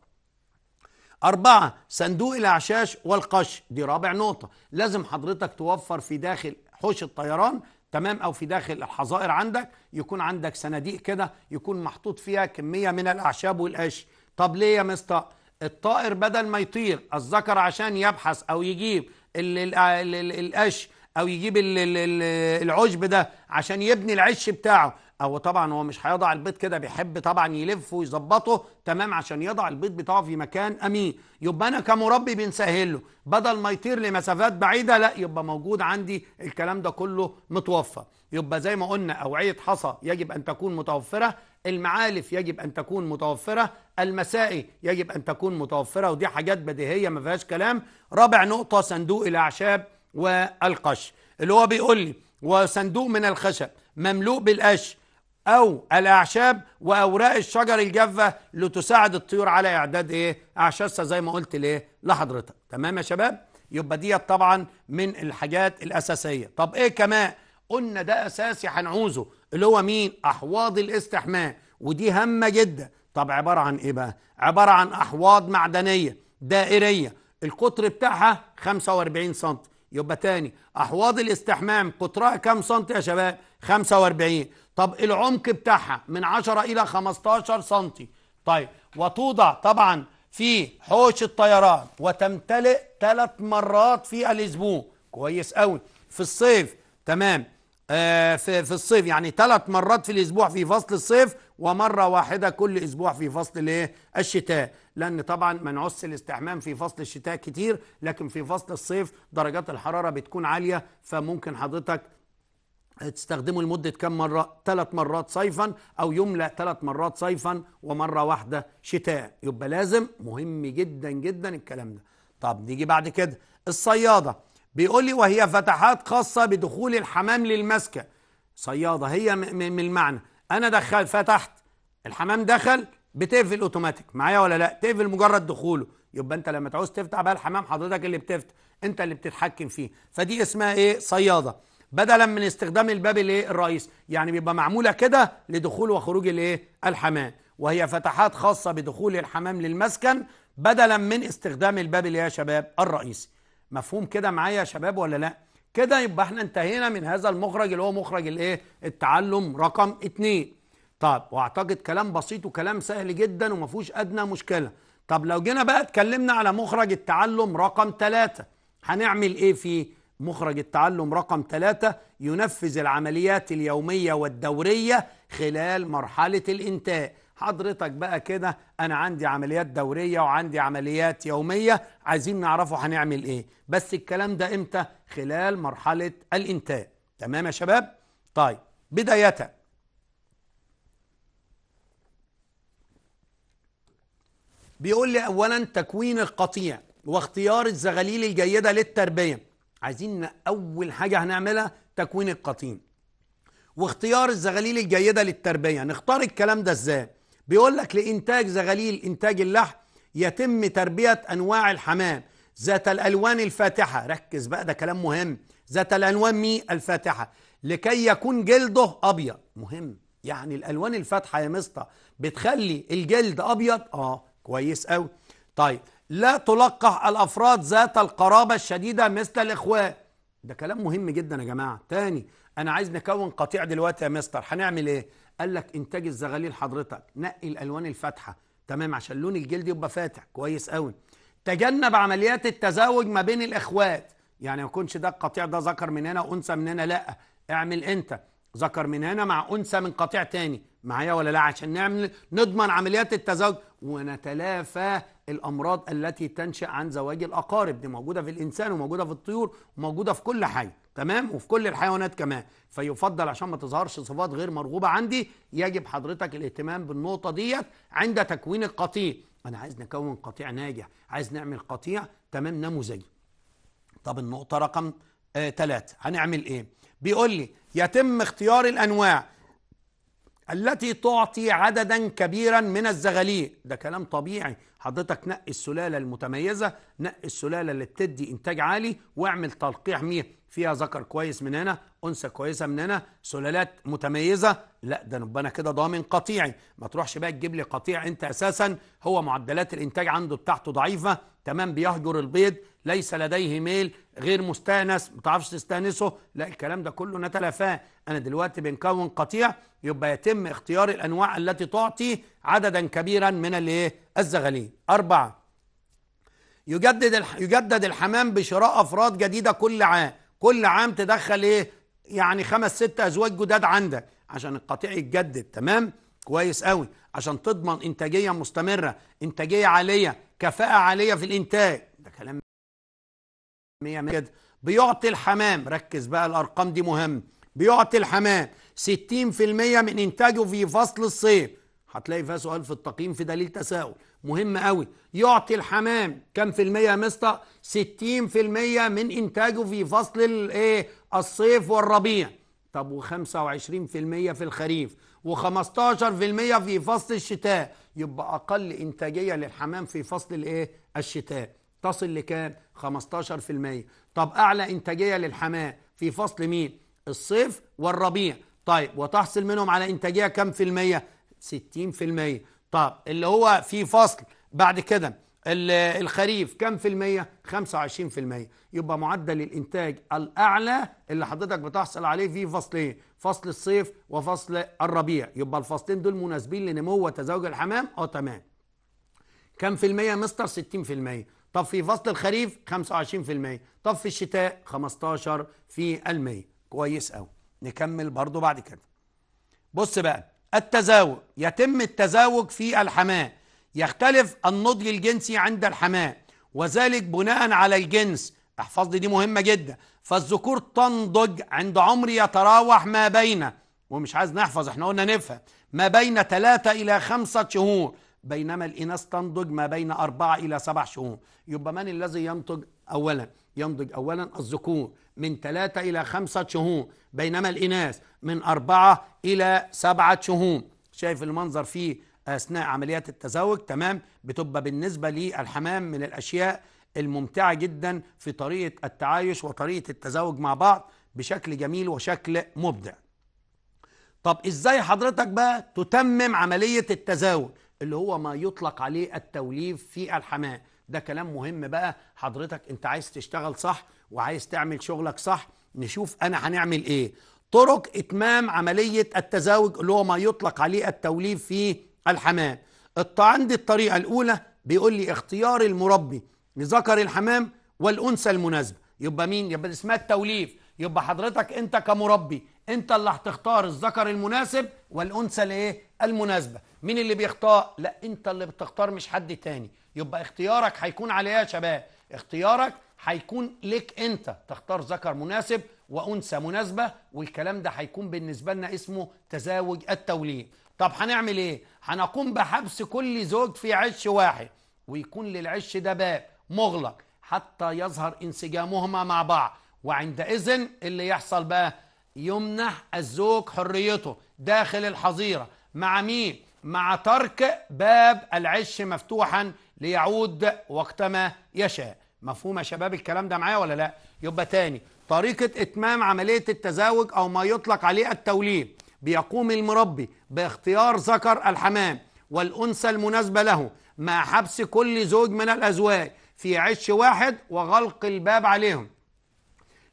أربعة صندوق الأعشاش والقش دي رابع نقطة لازم حضرتك توفر في داخل حوش الطيران تمام أو في داخل الحظائر عندك يكون عندك صناديق كده يكون محطوط فيها كمية من الأعشاب والقش طب ليه يا مستر الطائر بدل ما يطير الذكر عشان يبحث او يجيب القش او يجيب العشب ده عشان يبني العش بتاعه او طبعا هو مش هيضع البيض كده بيحب طبعا يلفه ويظبطه تمام عشان يضع البيض بتاعه في مكان امين يبقى انا كمربي بنسهل له بدل ما يطير لمسافات بعيده لا يبقى موجود عندي الكلام ده كله متوفر يبقى زي ما قلنا اوعيه حصى يجب ان تكون متوفره المعالف يجب ان تكون متوفره المسائي يجب ان تكون متوفره ودي حاجات بديهيه ما فيهاش كلام رابع نقطه صندوق الاعشاب والقش اللي هو بيقول لي وصندوق من الخشب مملوء بالقش أو الأعشاب وأوراق الشجر الجافة لتساعد الطيور على إعداد إيه؟ أعشاشها زي ما قلت ليه؟ لحضرتك تمام يا شباب؟ يبقى ديت طبعا من الحاجات الأساسية طب إيه كمان؟ قلنا ده أساسي هنعوزه اللي هو مين؟ أحواض الاستحماء ودي هامة جدا طب عبارة عن إيه بقى؟ عبارة عن أحواض معدنية دائرية القطر بتاعها 45 سم يبقى تاني أحواض الاستحمام قطرها كام سم يا شباب؟ 45 طب العمق بتاعها من 10 إلى 15 سم طيب وتوضع طبعا في حوش الطيران وتمتلئ ثلاث مرات في الأسبوع كويس قوي في الصيف تمام آه في, في الصيف يعني ثلاث مرات في الأسبوع في فصل الصيف ومرة واحدة كل أسبوع في فصل الايه الشتاء لأن طبعا منعوس الاستحمام في فصل الشتاء كتير لكن في فصل الصيف درجات الحرارة بتكون عالية فممكن حضرتك تستخدمه لمدة كم مرة؟ ثلاث مرات صيفا أو يملى ثلاث مرات صيفا ومرة واحدة شتاء يبقى لازم مهم جدا جدا الكلام ده طب نيجي بعد كده الصيادة بيقول لي وهي فتحات خاصة بدخول الحمام للمسكة صيادة هي من المعنى أنا دخل فتحت الحمام دخل بتقفل اوتوماتيك معايا ولا لا تقفل مجرد دخوله يبقى انت لما تعوز تفتح بقى الحمام حضرتك اللي بتفتح انت اللي بتتحكم فيه فدي اسمها ايه صياده بدلا من استخدام الباب الايه الرئيسي يعني بيبقى معموله كده لدخول وخروج الايه الحمام وهي فتحات خاصه بدخول الحمام للمسكن بدلا من استخدام الباب اللي يا شباب الرئيسي مفهوم كده معايا يا شباب ولا لا كده يبقى احنا انتهينا من هذا المخرج اللي هو مخرج الايه التعلم رقم اتنين طب واعتقد كلام بسيط وكلام سهل جدا وما فيهوش ادنى مشكله طب لو جينا بقى اتكلمنا على مخرج التعلم رقم ثلاثة هنعمل ايه فيه مخرج التعلم رقم ثلاثة ينفذ العمليات اليومية والدورية خلال مرحلة الإنتاء حضرتك بقى كده أنا عندي عمليات دورية وعندي عمليات يومية عايزين نعرفه هنعمل إيه بس الكلام ده إمتى خلال مرحلة الإنتاء تمام يا شباب طيب بداية بيقول لي أولا تكوين القطيع واختيار الزغاليل الجيدة للتربية عايزين اول حاجه هنعملها تكوين القطين واختيار الزغاليل الجيده للتربيه نختار الكلام ده ازاي بيقول لك لانتاج زغاليل انتاج اللحم يتم تربيه انواع الحمام ذات الالوان الفاتحه ركز بقى ده كلام مهم ذات الالوان مي الفاتحه لكي يكون جلده ابيض مهم يعني الالوان الفاتحه يا مستر بتخلي الجلد ابيض اه كويس قوي طيب لا تلقح الأفراد ذات القرابة الشديدة مثل الإخوان ده كلام مهم جدا يا جماعة تاني أنا عايز نكون قطيع دلوقتي يا مستر هنعمل إيه؟ قال لك إنتاج الزغاليل حضرتك نقي الألوان الفاتحة تمام عشان لون الجلد يبقى فاتح كويس قوي تجنب عمليات التزاوج ما بين الإخوات يعني ما يكونش ده القطيع ده ذكر من هنا وأنثى من هنا لأ اعمل أنت ذكر من هنا مع أنثى من قطيع تاني معايا ولا لا عشان نعمل نضمن عمليات التزاوج ونتلافى الامراض التي تنشا عن زواج الاقارب دي موجوده في الانسان وموجوده في الطيور وموجوده في كل حي تمام وفي كل الحيوانات كمان فيفضل عشان ما تظهرش صفات غير مرغوبه عندي يجب حضرتك الاهتمام بالنقطه ديت عند تكوين القطيع انا عايز نكون قطيع ناجح عايز نعمل قطيع تمام نموذجي طب النقطه رقم ثلاثة آه هنعمل ايه بيقول لي يتم اختيار الانواع التي تعطي عددا كبيرا من الزغاليق ده كلام طبيعي حضرتك نقي السلالة المتميزة نقي السلالة اللي بتدي إنتاج عالي واعمل تلقيح ميه فيها ذكر كويس من هنا أنثى كويسة من هنا سلالات متميزة لا ده ربنا أنا كده ضامن قطيعي ما تروحش بقى تجيب لي قطيع أنت أساسا هو معدلات الإنتاج عنده بتاعته ضعيفة تمام بيهجر البيض ليس لديه ميل غير مستانس ما تعرفش تستانسه لا الكلام ده كله نتلافاه انا دلوقتي بنكون قطيع يبقى يتم اختيار الانواع التي تعطي عددا كبيرا من الايه الزغالين اربعه يجدد يجدد الحمام بشراء افراد جديده كل عام كل عام تدخل ايه يعني خمس ست ازواج جداد عندك عشان القطيع يتجدد تمام كويس قوي عشان تضمن انتاجيه مستمره انتاجيه عاليه كفاءه عاليه في الانتاج ده كلام 100 كده بيعطي الحمام ركز بقى الارقام دي مهم بيعطي الحمام 60% من انتاجه في فصل الصيف هتلاقي فيها سؤال في التقييم في دليل تساؤل مهم قوي يعطي الحمام كم في المية يا مستر 60% من انتاجه في فصل الايه الصيف والربيع طب و25% في الخريف و15% في فصل الشتاء يبقى اقل انتاجيه للحمام في فصل الايه الشتاء تصل لكام 15% طب اعلى انتاجيه للحمام في فصل مين الصيف والربيع طيب وتحصل منهم على انتاجيه كام في الميه 60% طب اللي هو في فصل بعد كده الخريف كم في المية؟ 25% يبقى معدل الإنتاج الأعلى اللي حضرتك بتحصل عليه في فصلين إيه؟ فصل الصيف وفصل الربيع يبقى الفصلين دول مناسبين لنمو وتزاوج الحمام اه تمام كم في المية مستر 60 في المية طب في فصل الخريف 25 في المية طب في الشتاء 15 في المية كويس او نكمل برضو بعد كده بص بقى التزاوج يتم التزاوج في الحماة يختلف النضج الجنسي عند الحماة وذلك بناء على الجنس احفظ لي دي مهمة جدا فالذكور تنضج عند عمر يتراوح ما بين ومش عايز نحفظ احنا قلنا نفهم ما بين ثلاثة إلى خمسة شهور بينما الإناث تنضج ما بين أربعة إلى سبع شهور يبقى من الذي ينضج أولا ينضج أولا الذكور من ثلاثة إلى خمسة شهور بينما الإناث من أربعة إلى سبعة شهور شايف المنظر فيه أثناء عمليات التزاوج تمام بتبقى بالنسبة للحمام من الأشياء الممتعة جدا في طريقة التعايش وطريقة التزاوج مع بعض بشكل جميل وشكل مبدع طب ازاي حضرتك بقى تتمم عملية التزاوج اللي هو ما يطلق عليه التوليف في الحماة ده كلام مهم بقى حضرتك انت عايز تشتغل صح وعايز تعمل شغلك صح نشوف انا هنعمل ايه طرق اتمام عملية التزاوج اللي هو ما يطلق عليه التوليف في الحماة عندي الطريقة الاولى بيقول لي اختيار المربي لذكر الحمام والانثى المناسبه يبقى مين يبقى اسمها التوليف يبقى حضرتك انت كمربي انت اللي هتختار الذكر المناسب والانثى الايه المناسبه مين اللي بيختار لا انت اللي بتختار مش حد تاني يبقى اختيارك هيكون على ايه يا شباب اختيارك هيكون لك انت تختار ذكر مناسب وانثى مناسبه والكلام ده هيكون بالنسبه لنا اسمه تزاوج التوليف طب هنعمل ايه هنقوم بحبس كل زوج في عش واحد ويكون للعش ده باب مغلق حتى يظهر انسجامهما مع بعض وعندئذ اللي يحصل بقى يمنح الزوج حريته داخل الحظيرة مع مين؟ مع ترك باب العش مفتوحا ليعود وقتما يشاء مفهوم يا شباب الكلام ده معايا ولا لا يبقى تاني طريقة إتمام عملية التزاوج أو ما يطلق عليه التوليد بيقوم المربي باختيار ذكر الحمام والأنثى المناسبة له مع حبس كل زوج من الأزواج في عش واحد وغلق الباب عليهم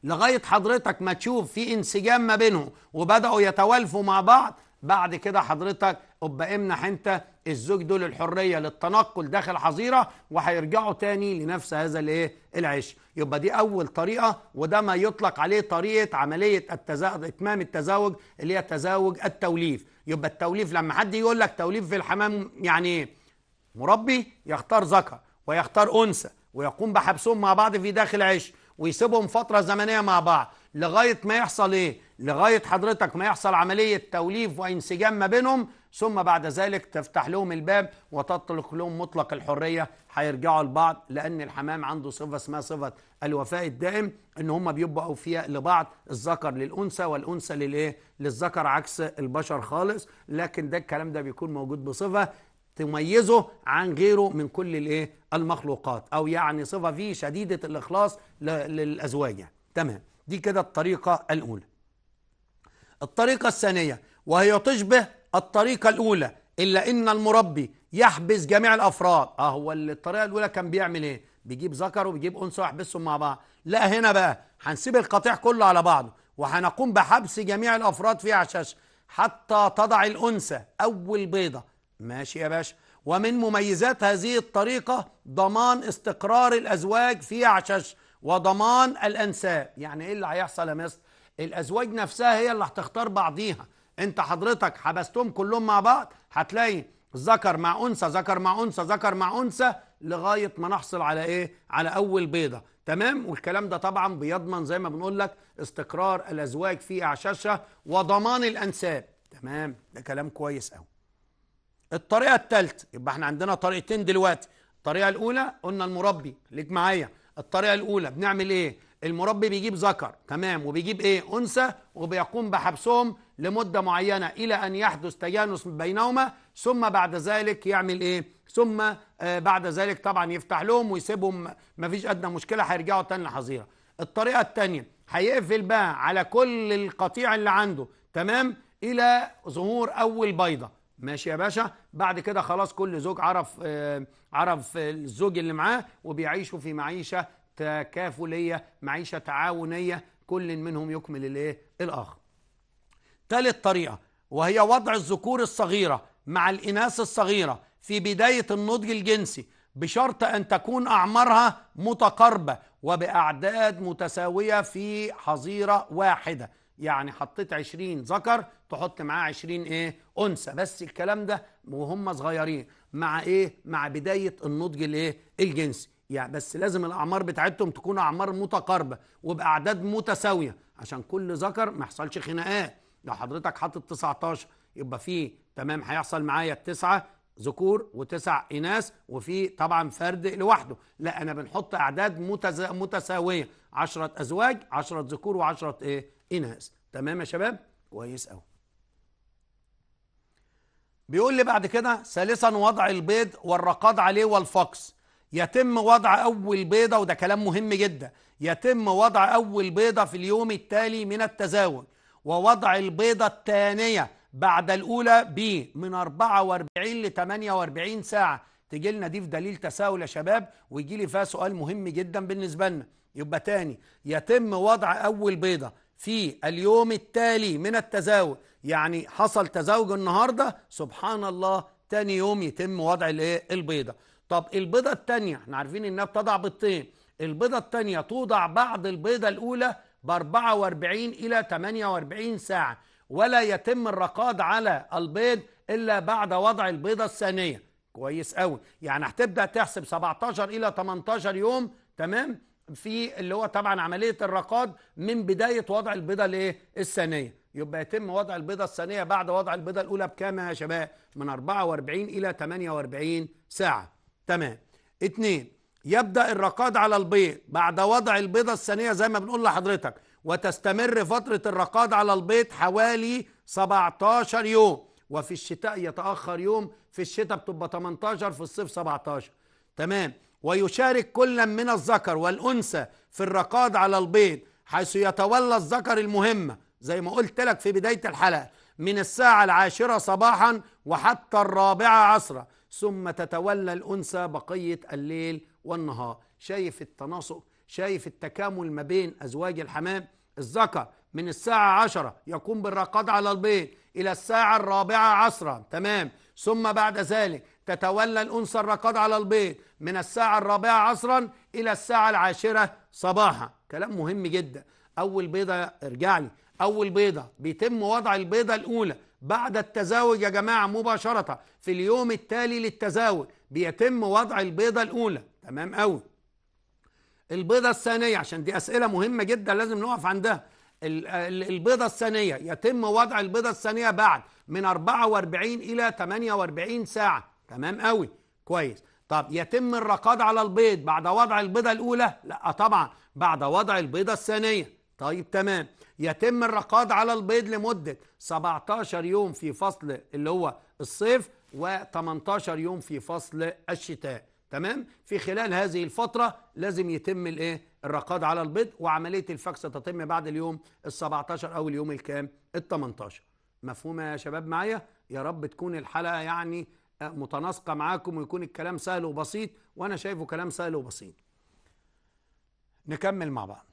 لغاية حضرتك ما تشوف في انسجام ما بينهم وبدأوا يتوالفوا مع بعض بعد كده حضرتك ابقى امنح انت الزوج دول الحريه للتنقل داخل حظيره وهيرجعوا تاني لنفس هذا الايه العش يبقى دي اول طريقه وده ما يطلق عليه طريقه عمليه التزاوج اتمام التزاوج اللي هي تزاوج التوليف يبقى التوليف لما حد يقول لك توليف في الحمام يعني ايه مربي يختار ذكر ويختار انثى ويقوم بحبسهم مع بعض في داخل عش ويسيبهم فترة زمنية مع بعض لغاية ما يحصل ايه؟ لغاية حضرتك ما يحصل عملية توليف وانسجام ما بينهم ثم بعد ذلك تفتح لهم الباب وتطلق لهم مطلق الحرية هيرجعوا لبعض لأن الحمام عنده صفة اسمها صفة الوفاء الدائم إن هم بيبقوا أوفياء لبعض الذكر للأنثى والأنثى للإيه؟ للذكر عكس البشر خالص لكن ده الكلام ده بيكون موجود بصفة تميزه عن غيره من كل الايه المخلوقات او يعني صفه فيه شديده الاخلاص للازواج يعني. تمام دي كده الطريقه الاولى الطريقه الثانيه وهي تشبه الطريقه الاولى الا ان المربي يحبس جميع الافراد اه هو الطريقه الاولى كان بيعمل ايه بيجيب ذكر وبيجيب انثى ويحبسهم مع بعض لا هنا بقى هنسيب القطيع كله على بعضه وهنقوم بحبس جميع الافراد في عشاش حتى تضع الانثى اول بيضه ماشي يا باشا ومن مميزات هذه الطريقة ضمان استقرار الأزواج في عشش وضمان الأنساب يعني إيه اللي هيحصل يا مصر الأزواج نفسها هي اللي هتختار بعضيها أنت حضرتك حبستهم كلهم مع بعض هتلاقي ذكر مع أنثى ذكر مع أنثى ذكر مع أنثى لغاية ما نحصل على إيه على أول بيضة تمام والكلام ده طبعا بيضمن زي ما بنقول لك استقرار الأزواج في أعشاشها وضمان الأنساب تمام ده كلام كويس أوي الطريقه الثالثه يبقى احنا عندنا طريقتين دلوقتي الطريقه الاولى قلنا المربي ليك معايا الطريقه الاولى بنعمل ايه المربي بيجيب ذكر تمام وبيجيب ايه انثى وبيقوم بحبسهم لمده معينه الى ان يحدث تجانس بينهما ثم بعد ذلك يعمل ايه ثم آه بعد ذلك طبعا يفتح لهم ويسيبهم مفيش ادنى مشكله هيرجعوا تاني لحظيره الطريقه الثانيه هيقفل بقى على كل القطيع اللي عنده تمام الى ظهور اول بيضه ماشي يا باشا بعد كده خلاص كل زوج عرف آه، عرف الزوج اللي معاه وبيعيشوا في معيشه تكافليه معيشه تعاونيه كل منهم يكمل الايه الاخر ثالث طريقه وهي وضع الذكور الصغيره مع الاناث الصغيره في بدايه النضج الجنسي بشرط ان تكون اعمارها متقاربه وباعداد متساويه في حظيره واحده يعني حطيت 20 ذكر تحط معاه 20 ايه انثى بس الكلام ده وهم صغيرين مع ايه مع بدايه النضج الايه الجنسي يعني بس لازم الاعمار بتاعتهم تكون اعمار متقاربه وباعداد متساويه عشان كل ذكر ما يحصلش خناقات لو حضرتك حاطط 19 يبقى في تمام هيحصل معايا التسعه ذكور وتسع إناث وفي طبعا فرد لوحده لا أنا بنحط أعداد متساوية عشرة أزواج عشرة ذكور وعشرة إيه؟ إناث تمام يا شباب كويس أوي بيقول لي بعد كده ثالثا وضع البيض والرقاد عليه والفقس يتم وضع أول بيضة وده كلام مهم جدا يتم وضع أول بيضة في اليوم التالي من التزاوج ووضع البيضة الثانية بعد الأولى ب من 44 ل 48 ساعة تجي لنا دي في دليل تساؤل يا شباب ويجي لي فيها سؤال مهم جدا بالنسبة لنا يبقى تاني يتم وضع أول بيضة في اليوم التالي من التزاوج يعني حصل تزاوج النهاردة سبحان الله تاني يوم يتم وضع الايه البيضة طب البيضة التانية احنا عارفين انها بتضع بيضتين البيضة التانية توضع بعد البيضة الأولى ب 44 إلى 48 ساعة ولا يتم الرقاد على البيض إلا بعد وضع البيضة الثانية كويس قوي يعني هتبدأ تحسب 17 إلى 18 يوم تمام في اللي هو طبعا عملية الرقاد من بداية وضع البيضة الايه الثانية يبقى يتم وضع البيضة الثانية بعد وضع البيضة الأولى بكام يا شباب من 44 إلى 48 ساعة تمام اتنين يبدأ الرقاد على البيض بعد وضع البيضة الثانية زي ما بنقول لحضرتك وتستمر فترة الرقاد على البيض حوالي 17 يوم وفي الشتاء يتأخر يوم في الشتاء بتبقى 18 في الصيف 17 تمام ويشارك كل من الذكر والأنثى في الرقاد على البيض حيث يتولى الذكر المهمة زي ما قلت لك في بداية الحلقة من الساعة العاشرة صباحا وحتى الرابعة عصرا ثم تتولى الأنثى بقية الليل والنهار شايف التناسق شايف التكامل ما بين أزواج الحمام الذكر من الساعة عشرة يقوم بالرقاد على البيض إلى الساعة الرابعة عصرا تمام ثم بعد ذلك تتولى الأنثى الرقاد على البيض من الساعة الرابعة عصرا إلى الساعة العاشرة صباحا كلام مهم جدا أول بيضة ارجع لي أول بيضة بيتم وضع البيضة الأولى بعد التزاوج يا جماعة مباشرة في اليوم التالي للتزاوج بيتم وضع البيضة الأولى تمام أوي البيضة الثانية عشان دي أسئلة مهمة جدا لازم نقف عندها البيضة الثانية يتم وضع البيضة الثانية بعد من 44 إلى 48 ساعة تمام قوي كويس طب يتم الرقاد على البيض بعد وضع البيضة الأولى لا طبعا بعد وضع البيضة الثانية طيب تمام يتم الرقاد على البيض لمدة 17 يوم في فصل اللي هو الصيف و18 يوم في فصل الشتاء تمام في خلال هذه الفترة لازم يتم الايه الرقاد على البيض وعملية الفكس تتم بعد اليوم ال17 أو اليوم الكام ال18 مفهومة يا شباب معايا يا رب تكون الحلقة يعني آه، متناسقة معاكم ويكون الكلام سهل وبسيط وأنا شايفه كلام سهل وبسيط نكمل مع بعض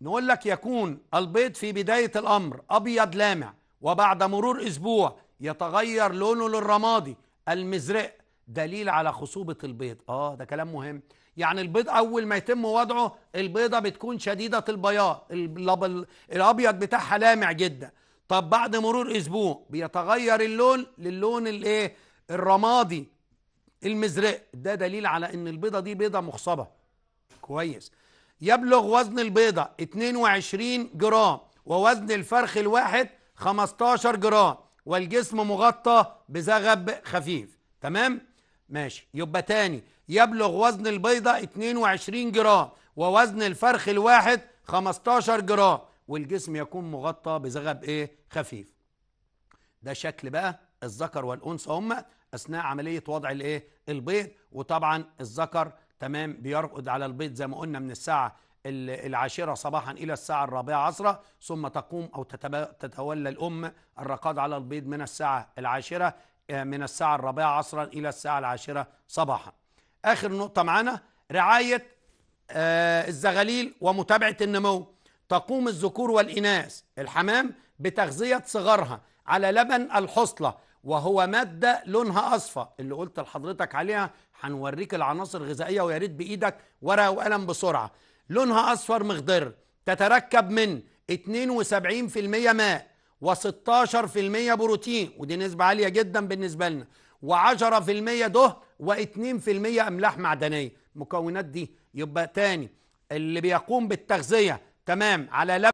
نقول لك يكون البيض في بداية الأمر أبيض لامع وبعد مرور أسبوع يتغير لونه للرمادي المزرق دليل على خصوبة البيض آه ده كلام مهم يعني البيض أول ما يتم وضعه البيضة بتكون شديدة البياض الأبيض بتاعها لامع جدا طب بعد مرور أسبوع بيتغير اللون للون الإيه الرمادي المزرق ده دليل على إن البيضة دي بيضة مخصبة كويس يبلغ وزن البيضة 22 جرام ووزن الفرخ الواحد 15 جرام والجسم مغطى بزغب خفيف تمام ماشي يبقى تاني يبلغ وزن البيضة 22 جرام ووزن الفرخ الواحد 15 جرام والجسم يكون مغطى بزغب ايه خفيف ده شكل بقى الذكر والانثى هما اثناء عمليه وضع الايه البيض وطبعا الذكر تمام بيرقد على البيض زي ما قلنا من الساعه العاشره صباحا الى الساعه الرابعه عصرا ثم تقوم او تتولى الام الرقاد على البيض من الساعه العاشره آه، من الساعة الرابعة عصرا إلى الساعة العاشرة صباحا آخر نقطة معانا رعاية آه، الزغاليل ومتابعة النمو تقوم الذكور والإناث الحمام بتغذية صغرها على لبن الحصلة وهو مادة لونها أصفى اللي قلت لحضرتك عليها هنوريك العناصر الغذائية ويا ريت بإيدك ورقة وقلم بسرعة لونها أصفر مخضر تتركب من 72% ماء و16% بروتين ودي نسبة عالية جدا بالنسبة لنا و10% دهن و2% أملاح معدنية المكونات دي يبقى تاني اللي بيقوم بالتغذية تمام على